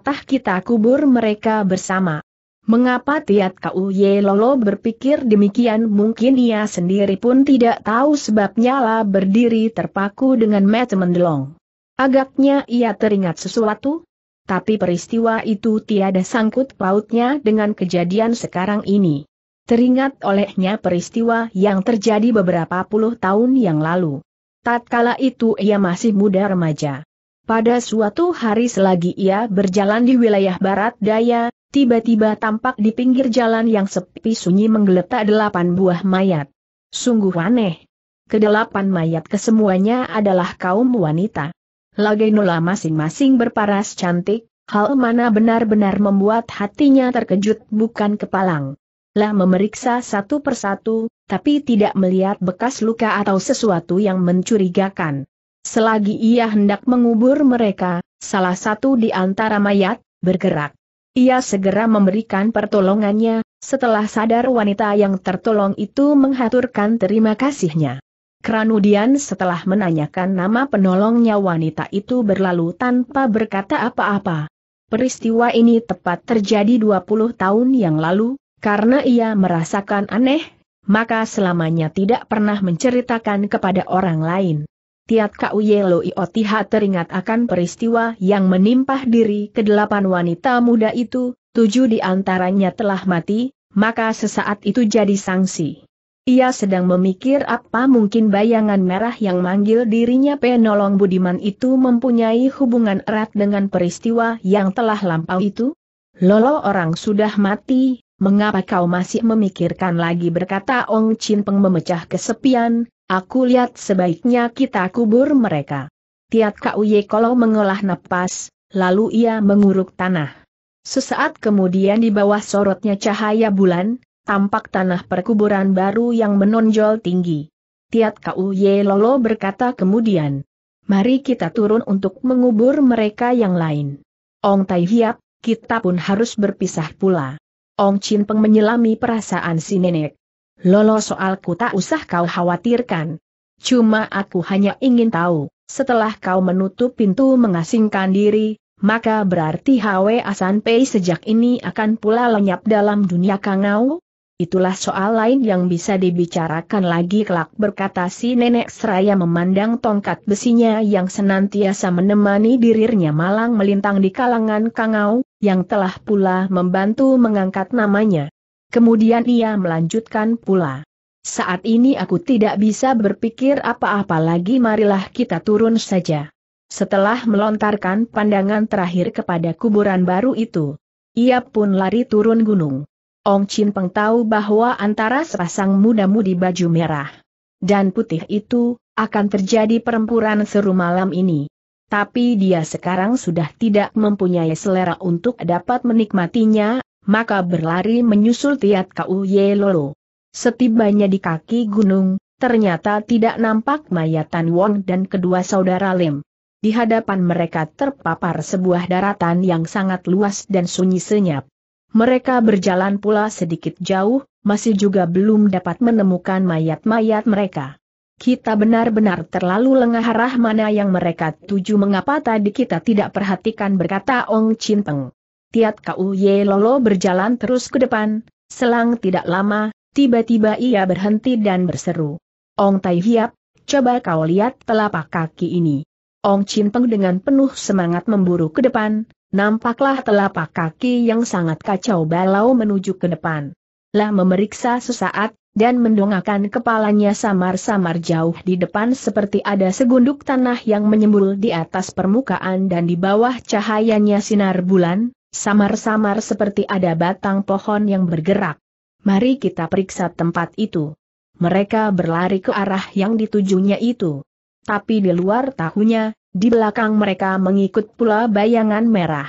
tah kita kubur mereka bersama. Mengapa Tiat Kau Lolo berpikir demikian mungkin ia sendiri pun tidak tahu sebabnya lah berdiri terpaku dengan Mat mendelong. Agaknya ia teringat sesuatu, tapi peristiwa itu tiada sangkut pautnya dengan kejadian sekarang ini. Teringat olehnya peristiwa yang terjadi beberapa puluh tahun yang lalu. Tatkala itu ia masih muda remaja. Pada suatu hari selagi ia berjalan di wilayah barat daya, tiba-tiba tampak di pinggir jalan yang sepi sunyi menggeletak delapan buah mayat. Sungguh aneh. Kedelapan mayat kesemuanya adalah kaum wanita. Lagenola masing-masing berparas cantik, hal mana benar-benar membuat hatinya terkejut bukan kepalang. Lah memeriksa satu persatu, tapi tidak melihat bekas luka atau sesuatu yang mencurigakan. Selagi ia hendak mengubur mereka, salah satu di antara mayat, bergerak. Ia segera memberikan pertolongannya, setelah sadar wanita yang tertolong itu menghaturkan terima kasihnya. Kranudian setelah menanyakan nama penolongnya wanita itu berlalu tanpa berkata apa-apa. Peristiwa ini tepat terjadi 20 tahun yang lalu, karena ia merasakan aneh, maka selamanya tidak pernah menceritakan kepada orang lain. Tiat Kau Yelo Iotiha teringat akan peristiwa yang menimpa diri kedelapan wanita muda itu, tujuh di antaranya telah mati, maka sesaat itu jadi sanksi. Ia sedang memikir apa mungkin bayangan merah yang manggil dirinya penolong Budiman itu mempunyai hubungan erat dengan peristiwa yang telah lampau itu? Lolo orang sudah mati, mengapa kau masih memikirkan lagi berkata Ong Chin Peng memecah kesepian, Aku lihat sebaiknya kita kubur mereka. Tiat Kuye kalau mengolah napas, lalu ia menguruk tanah. Sesaat kemudian di bawah sorotnya cahaya bulan, tampak tanah perkuburan baru yang menonjol tinggi. Tiat Kuye Lolo berkata kemudian, Mari kita turun untuk mengubur mereka yang lain. Ong Tai Hiap, kita pun harus berpisah pula. Ong Chin Peng menyelami perasaan si nenek. Lolo soalku tak usah kau khawatirkan. Cuma aku hanya ingin tahu, setelah kau menutup pintu mengasingkan diri, maka berarti Hwe Asan Pei sejak ini akan pula lenyap dalam dunia kangau? Itulah soal lain yang bisa dibicarakan lagi kelak berkata si nenek seraya memandang tongkat besinya yang senantiasa menemani dirinya malang melintang di kalangan kangau, yang telah pula membantu mengangkat namanya. Kemudian ia melanjutkan pula. Saat ini aku tidak bisa berpikir apa-apa lagi marilah kita turun saja. Setelah melontarkan pandangan terakhir kepada kuburan baru itu, ia pun lari turun gunung. Ong Chin Peng tahu bahwa antara sepasang muda-mudi baju merah dan putih itu, akan terjadi perempuran seru malam ini. Tapi dia sekarang sudah tidak mempunyai selera untuk dapat menikmatinya, maka berlari menyusul Tiat Kau Yelolo. Setibanya di kaki gunung, ternyata tidak nampak mayatan Wong dan kedua saudara Lim. Di hadapan mereka terpapar sebuah daratan yang sangat luas dan sunyi senyap. Mereka berjalan pula sedikit jauh, masih juga belum dapat menemukan mayat-mayat mereka. Kita benar-benar terlalu lengah arah mana yang mereka tuju mengapa tadi kita tidak perhatikan berkata Ong Chin Peng. Tiat Ye Lolo berjalan terus ke depan, selang tidak lama, tiba-tiba ia berhenti dan berseru. Ong Tai Hiap, coba kau lihat telapak kaki ini. Ong Chin Peng dengan penuh semangat memburu ke depan, nampaklah telapak kaki yang sangat kacau balau menuju ke depan. Lah memeriksa sesaat, dan mendongakkan kepalanya samar-samar jauh di depan seperti ada segunduk tanah yang menyembul di atas permukaan dan di bawah cahayanya sinar bulan, Samar-samar seperti ada batang pohon yang bergerak. Mari kita periksa tempat itu. Mereka berlari ke arah yang ditujunya itu. Tapi di luar tahunya, di belakang mereka mengikut pula bayangan merah.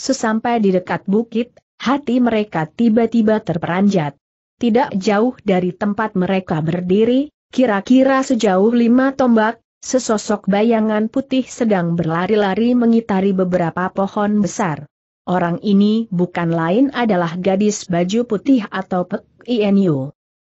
Sesampai di dekat bukit, hati mereka tiba-tiba terperanjat. Tidak jauh dari tempat mereka berdiri, kira-kira sejauh lima tombak, sesosok bayangan putih sedang berlari-lari mengitari beberapa pohon besar. Orang ini bukan lain adalah gadis baju putih atau Pek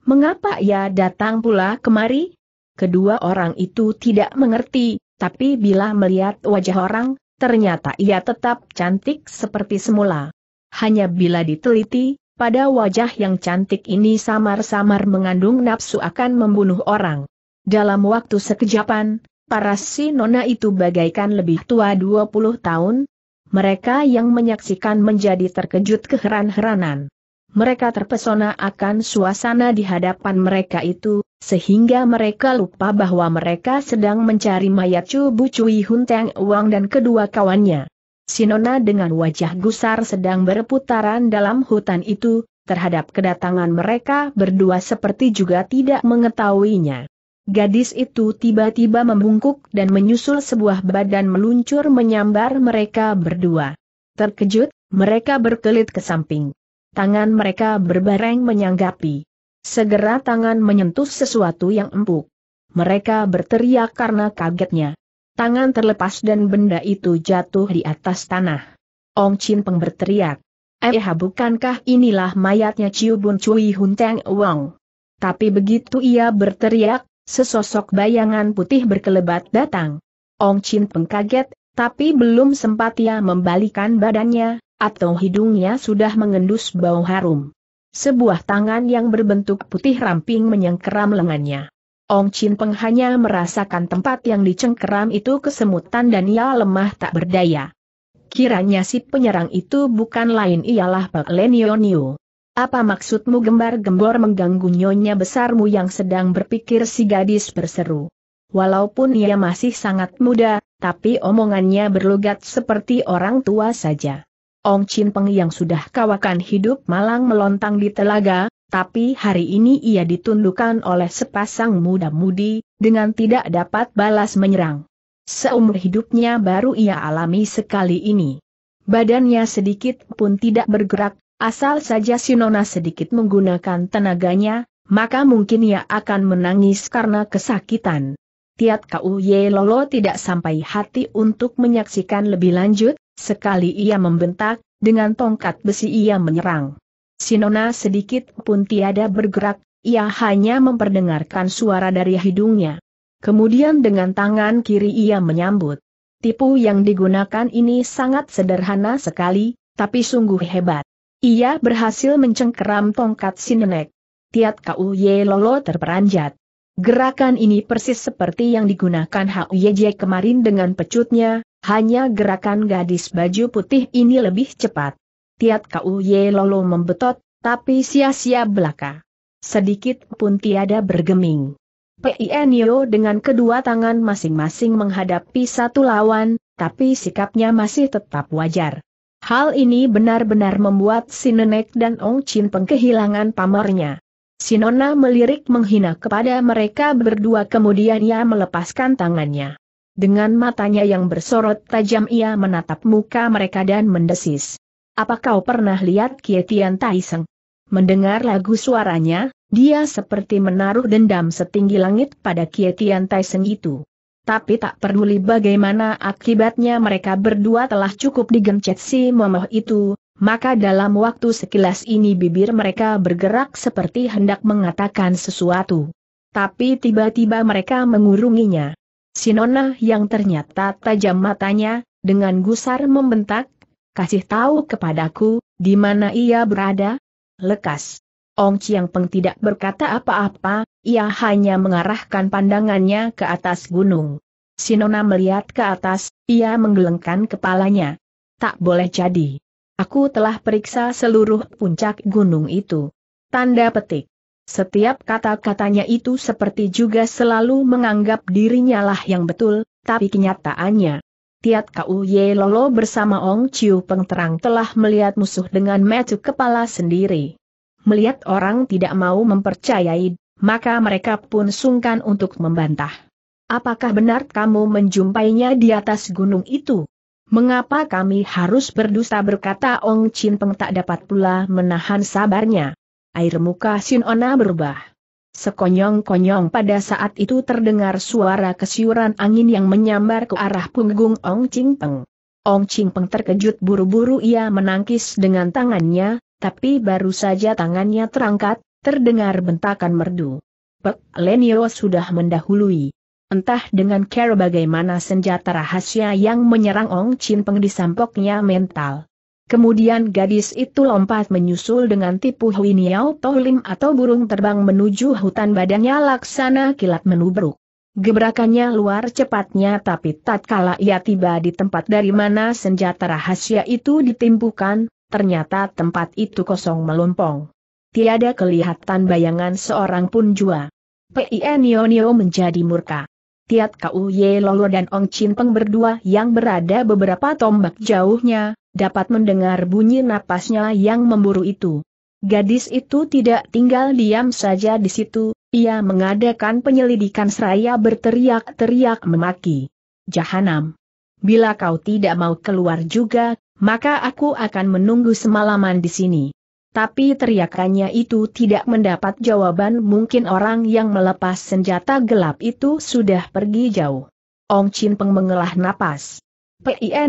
Mengapa ia datang pula kemari? Kedua orang itu tidak mengerti, tapi bila melihat wajah orang, ternyata ia tetap cantik seperti semula. Hanya bila diteliti, pada wajah yang cantik ini samar-samar mengandung nafsu akan membunuh orang. Dalam waktu sekejapan, para si nona itu bagaikan lebih tua 20 tahun, mereka yang menyaksikan menjadi terkejut keheran-heranan. Mereka terpesona akan suasana di hadapan mereka itu, sehingga mereka lupa bahwa mereka sedang mencari mayat Chu Bu Cui Teng Wang dan kedua kawannya. Sinona dengan wajah gusar sedang berputaran dalam hutan itu, terhadap kedatangan mereka berdua seperti juga tidak mengetahuinya. Gadis itu tiba-tiba membungkuk dan menyusul sebuah badan meluncur menyambar mereka berdua. Terkejut, mereka berkelit ke samping. Tangan mereka berbareng menyanggapi. Segera tangan menyentuh sesuatu yang empuk. Mereka berteriak karena kagetnya. Tangan terlepas dan benda itu jatuh di atas tanah. Ong Chin Peng berteriak. Eh bukankah inilah mayatnya Ciu Bun Cui Hun Teng Wong? Tapi begitu ia berteriak, sesosok bayangan putih berkelebat datang. Ong Chin Peng kaget, tapi belum sempat ia membalikan badannya, atau hidungnya sudah mengendus bau harum. Sebuah tangan yang berbentuk putih ramping menyengkeram lengannya. Ong Chin Peng hanya merasakan tempat yang dicengkeram itu kesemutan dan ia lemah tak berdaya. Kiranya si penyerang itu bukan lain ialah Pak Lenionio. Apa maksudmu gembar-gembor mengganggu nyonya besarmu yang sedang berpikir si gadis berseru. Walaupun ia masih sangat muda, tapi omongannya berlogat seperti orang tua saja. Ong Chin Peng yang sudah kawakan hidup malang melontang di telaga, tapi hari ini ia ditundukkan oleh sepasang muda-mudi, dengan tidak dapat balas menyerang. Seumur hidupnya baru ia alami sekali ini. Badannya sedikit pun tidak bergerak, Asal saja Sinona sedikit menggunakan tenaganya, maka mungkin ia akan menangis karena kesakitan. Tiat Ye Lolo tidak sampai hati untuk menyaksikan lebih lanjut, sekali ia membentak, dengan tongkat besi ia menyerang. Sinona sedikit pun tiada bergerak, ia hanya memperdengarkan suara dari hidungnya. Kemudian dengan tangan kiri ia menyambut. Tipu yang digunakan ini sangat sederhana sekali, tapi sungguh hebat. Ia berhasil mencengkeram tongkat Sinenek. Tiat Kau Ye Lolo terperanjat. Gerakan ini persis seperti yang digunakan Hau Ye HUYJ kemarin dengan pecutnya, hanya gerakan gadis baju putih ini lebih cepat. Tiat Kau Ye Lolo membetot, tapi sia-sia belaka. Sedikit pun tiada bergeming. PINIO dengan kedua tangan masing-masing menghadapi satu lawan, tapi sikapnya masih tetap wajar. Hal ini benar-benar membuat si nenek dan Ong Chin Peng kehilangan pamornya. Sinona melirik menghina kepada mereka berdua kemudian ia melepaskan tangannya. Dengan matanya yang bersorot tajam ia menatap muka mereka dan mendesis. Apa kau pernah lihat Kietian Seng? Mendengar lagu suaranya, dia seperti menaruh dendam setinggi langit pada Kietian Seng itu tapi tak peduli bagaimana akibatnya mereka berdua telah cukup digencet si momoh itu, maka dalam waktu sekilas ini bibir mereka bergerak seperti hendak mengatakan sesuatu. Tapi tiba-tiba mereka mengurunginya. Sinona yang ternyata tajam matanya, dengan gusar membentak, kasih tahu kepadaku, di mana ia berada? Lekas. Ong Chiang Peng tidak berkata apa-apa, ia hanya mengarahkan pandangannya ke atas gunung. Sinona melihat ke atas, ia menggelengkan kepalanya. Tak boleh jadi. Aku telah periksa seluruh puncak gunung itu. Tanda petik. Setiap kata-katanya itu seperti juga selalu menganggap dirinya lah yang betul, tapi kenyataannya. Tiat Kau Ye Lolo bersama Ong Chiu Peng Terang telah melihat musuh dengan metu kepala sendiri melihat orang tidak mau mempercayai, maka mereka pun sungkan untuk membantah. Apakah benar kamu menjumpainya di atas gunung itu? Mengapa kami harus berdusta berkata Ong Chin Peng tak dapat pula menahan sabarnya. Air muka Sin Ona berubah. Sekonyong-konyong pada saat itu terdengar suara kesiuran angin yang menyambar ke arah punggung Ong Ching Peng. Ong Ching Peng terkejut buru-buru ia menangkis dengan tangannya, tapi baru saja tangannya terangkat, terdengar bentakan merdu. Pek Lenio sudah mendahului. Entah dengan cara bagaimana senjata rahasia yang menyerang Ong Chin Peng disampoknya mental. Kemudian gadis itu lompat menyusul dengan tipu Hui Niao lim atau burung terbang menuju hutan badannya laksana kilat menubruk. Gebrakannya luar cepatnya tapi tatkala ia tiba di tempat dari mana senjata rahasia itu ditimpukan, ternyata tempat itu kosong melompong. Tiada kelihatan bayangan seorang pun jua. Pionio Nio menjadi murka. Tiat Kau Ye Lolo dan Ong Chin Peng berdua yang berada beberapa tombak jauhnya, dapat mendengar bunyi napasnya yang memburu itu. Gadis itu tidak tinggal diam saja di situ, ia mengadakan penyelidikan seraya berteriak-teriak memaki. Jahanam! Bila kau tidak mau keluar juga, maka aku akan menunggu semalaman di sini. Tapi teriakannya itu tidak mendapat jawaban mungkin orang yang melepas senjata gelap itu sudah pergi jauh. Ong Chin Peng mengelah napas.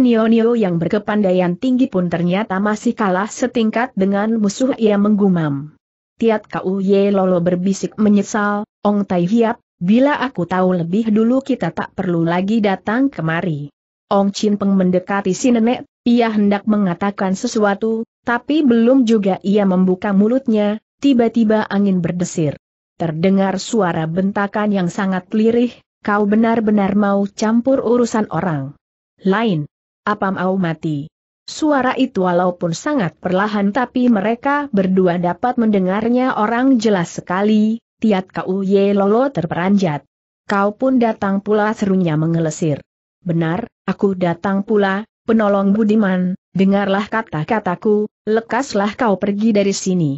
Nio yang berkepandaian tinggi pun ternyata masih kalah setingkat dengan musuh ia menggumam. Tiat Kau Ye Lolo berbisik menyesal, Ong Tai Hiap, bila aku tahu lebih dulu kita tak perlu lagi datang kemari. Ong Chin Peng mendekati si nenek, ia hendak mengatakan sesuatu, tapi belum juga ia membuka mulutnya, tiba-tiba angin berdesir. Terdengar suara bentakan yang sangat lirih, kau benar-benar mau campur urusan orang lain. Apa mau mati? Suara itu walaupun sangat perlahan tapi mereka berdua dapat mendengarnya orang jelas sekali, Tiat Kau Ye Lolo terperanjat. Kau pun datang pula serunya mengelesir. Benar, Aku datang pula, penolong Budiman, dengarlah kata-kataku, lekaslah kau pergi dari sini.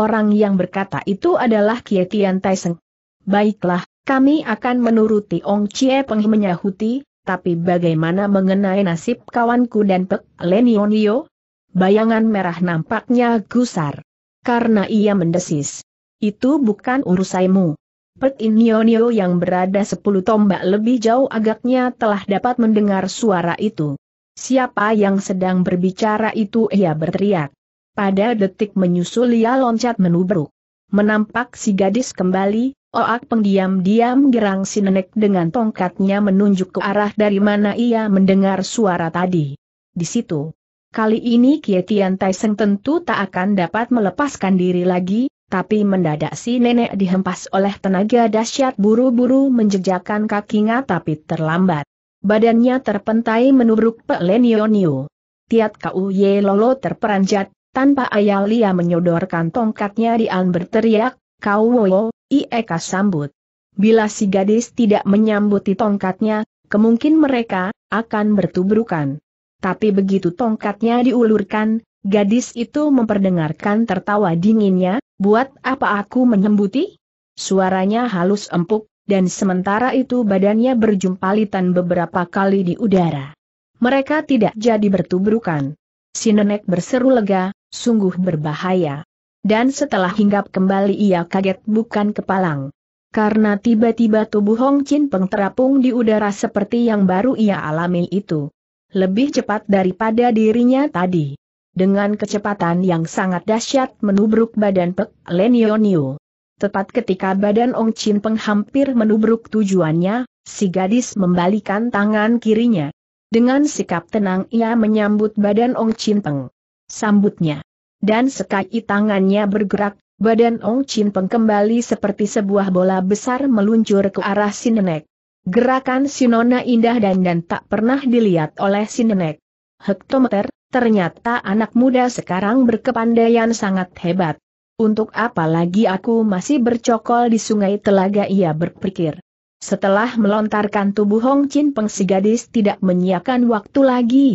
Orang yang berkata itu adalah Kietian Taiseng. Baiklah, kami akan menuruti Ong Chie Peng menyahuti, tapi bagaimana mengenai nasib kawanku dan Pek Lenionio? Bayangan merah nampaknya gusar. Karena ia mendesis. Itu bukan urusanmu. Petinionio yang berada sepuluh tombak lebih jauh agaknya telah dapat mendengar suara itu. Siapa yang sedang berbicara itu ia berteriak. Pada detik menyusul ia loncat menubruk. Menampak si gadis kembali, Oak pengdiam diam gerang si nenek dengan tongkatnya menunjuk ke arah dari mana ia mendengar suara tadi. Di situ. Kali ini Kietian Taiseng tentu tak akan dapat melepaskan diri lagi, tapi mendadak si nenek dihempas oleh tenaga dahsyat buru-buru menjejakkan kakinya tapi terlambat. Badannya terpentai menurut pelenionio. Tiat kau ye lolo terperanjat, tanpa ayah ia menyodorkan tongkatnya Dian berteriak, kau i ieka sambut. Bila si gadis tidak menyambuti tongkatnya, kemungkin mereka akan bertubrukan. Tapi begitu tongkatnya diulurkan, gadis itu memperdengarkan tertawa dinginnya, Buat apa aku menyembuti? Suaranya halus empuk, dan sementara itu badannya berjumpalitan beberapa kali di udara. Mereka tidak jadi bertubrukan. Si nenek berseru lega, sungguh berbahaya. Dan setelah hinggap kembali ia kaget bukan kepalang. Karena tiba-tiba tubuh Hong Chin Peng terapung di udara seperti yang baru ia alami itu. Lebih cepat daripada dirinya tadi. Dengan kecepatan yang sangat dahsyat menubruk badan Pek Lenionio. Tepat ketika badan Ong Chin Peng hampir menubruk tujuannya, si gadis membalikan tangan kirinya. Dengan sikap tenang ia menyambut badan Ong Chin Peng. Sambutnya. Dan sekali tangannya bergerak, badan Ong Chin Peng kembali seperti sebuah bola besar meluncur ke arah si nenek. Gerakan si nona indah dan dan tak pernah dilihat oleh si nenek. Hektometer, Ternyata anak muda sekarang berkepandaian sangat hebat. Untuk apa lagi aku masih bercokol di sungai telaga ia berpikir. Setelah melontarkan tubuh Hong Chin Peng si gadis tidak menyiakan waktu lagi.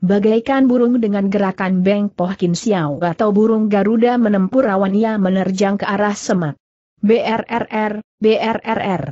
Bagaikan burung dengan gerakan Beng Poh Kin Xiao atau burung Garuda menempur awan ia menerjang ke arah semak. BRRR, BRRR.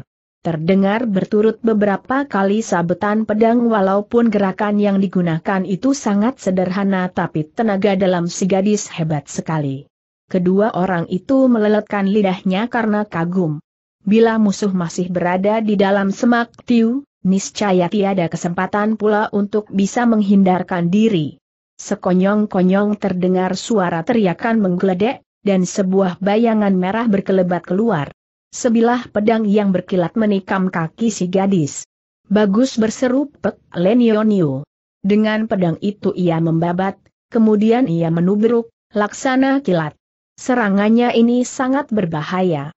Terdengar berturut beberapa kali sabetan pedang walaupun gerakan yang digunakan itu sangat sederhana tapi tenaga dalam si gadis hebat sekali. Kedua orang itu meleletkan lidahnya karena kagum. Bila musuh masih berada di dalam semak tiu, niscaya tiada kesempatan pula untuk bisa menghindarkan diri. Sekonyong-konyong terdengar suara teriakan menggeledek, dan sebuah bayangan merah berkelebat keluar. Sebilah pedang yang berkilat menikam kaki si gadis. Bagus berseru Pek Lenionio. Dengan pedang itu ia membabat, kemudian ia menubruk, laksana kilat. Serangannya ini sangat berbahaya.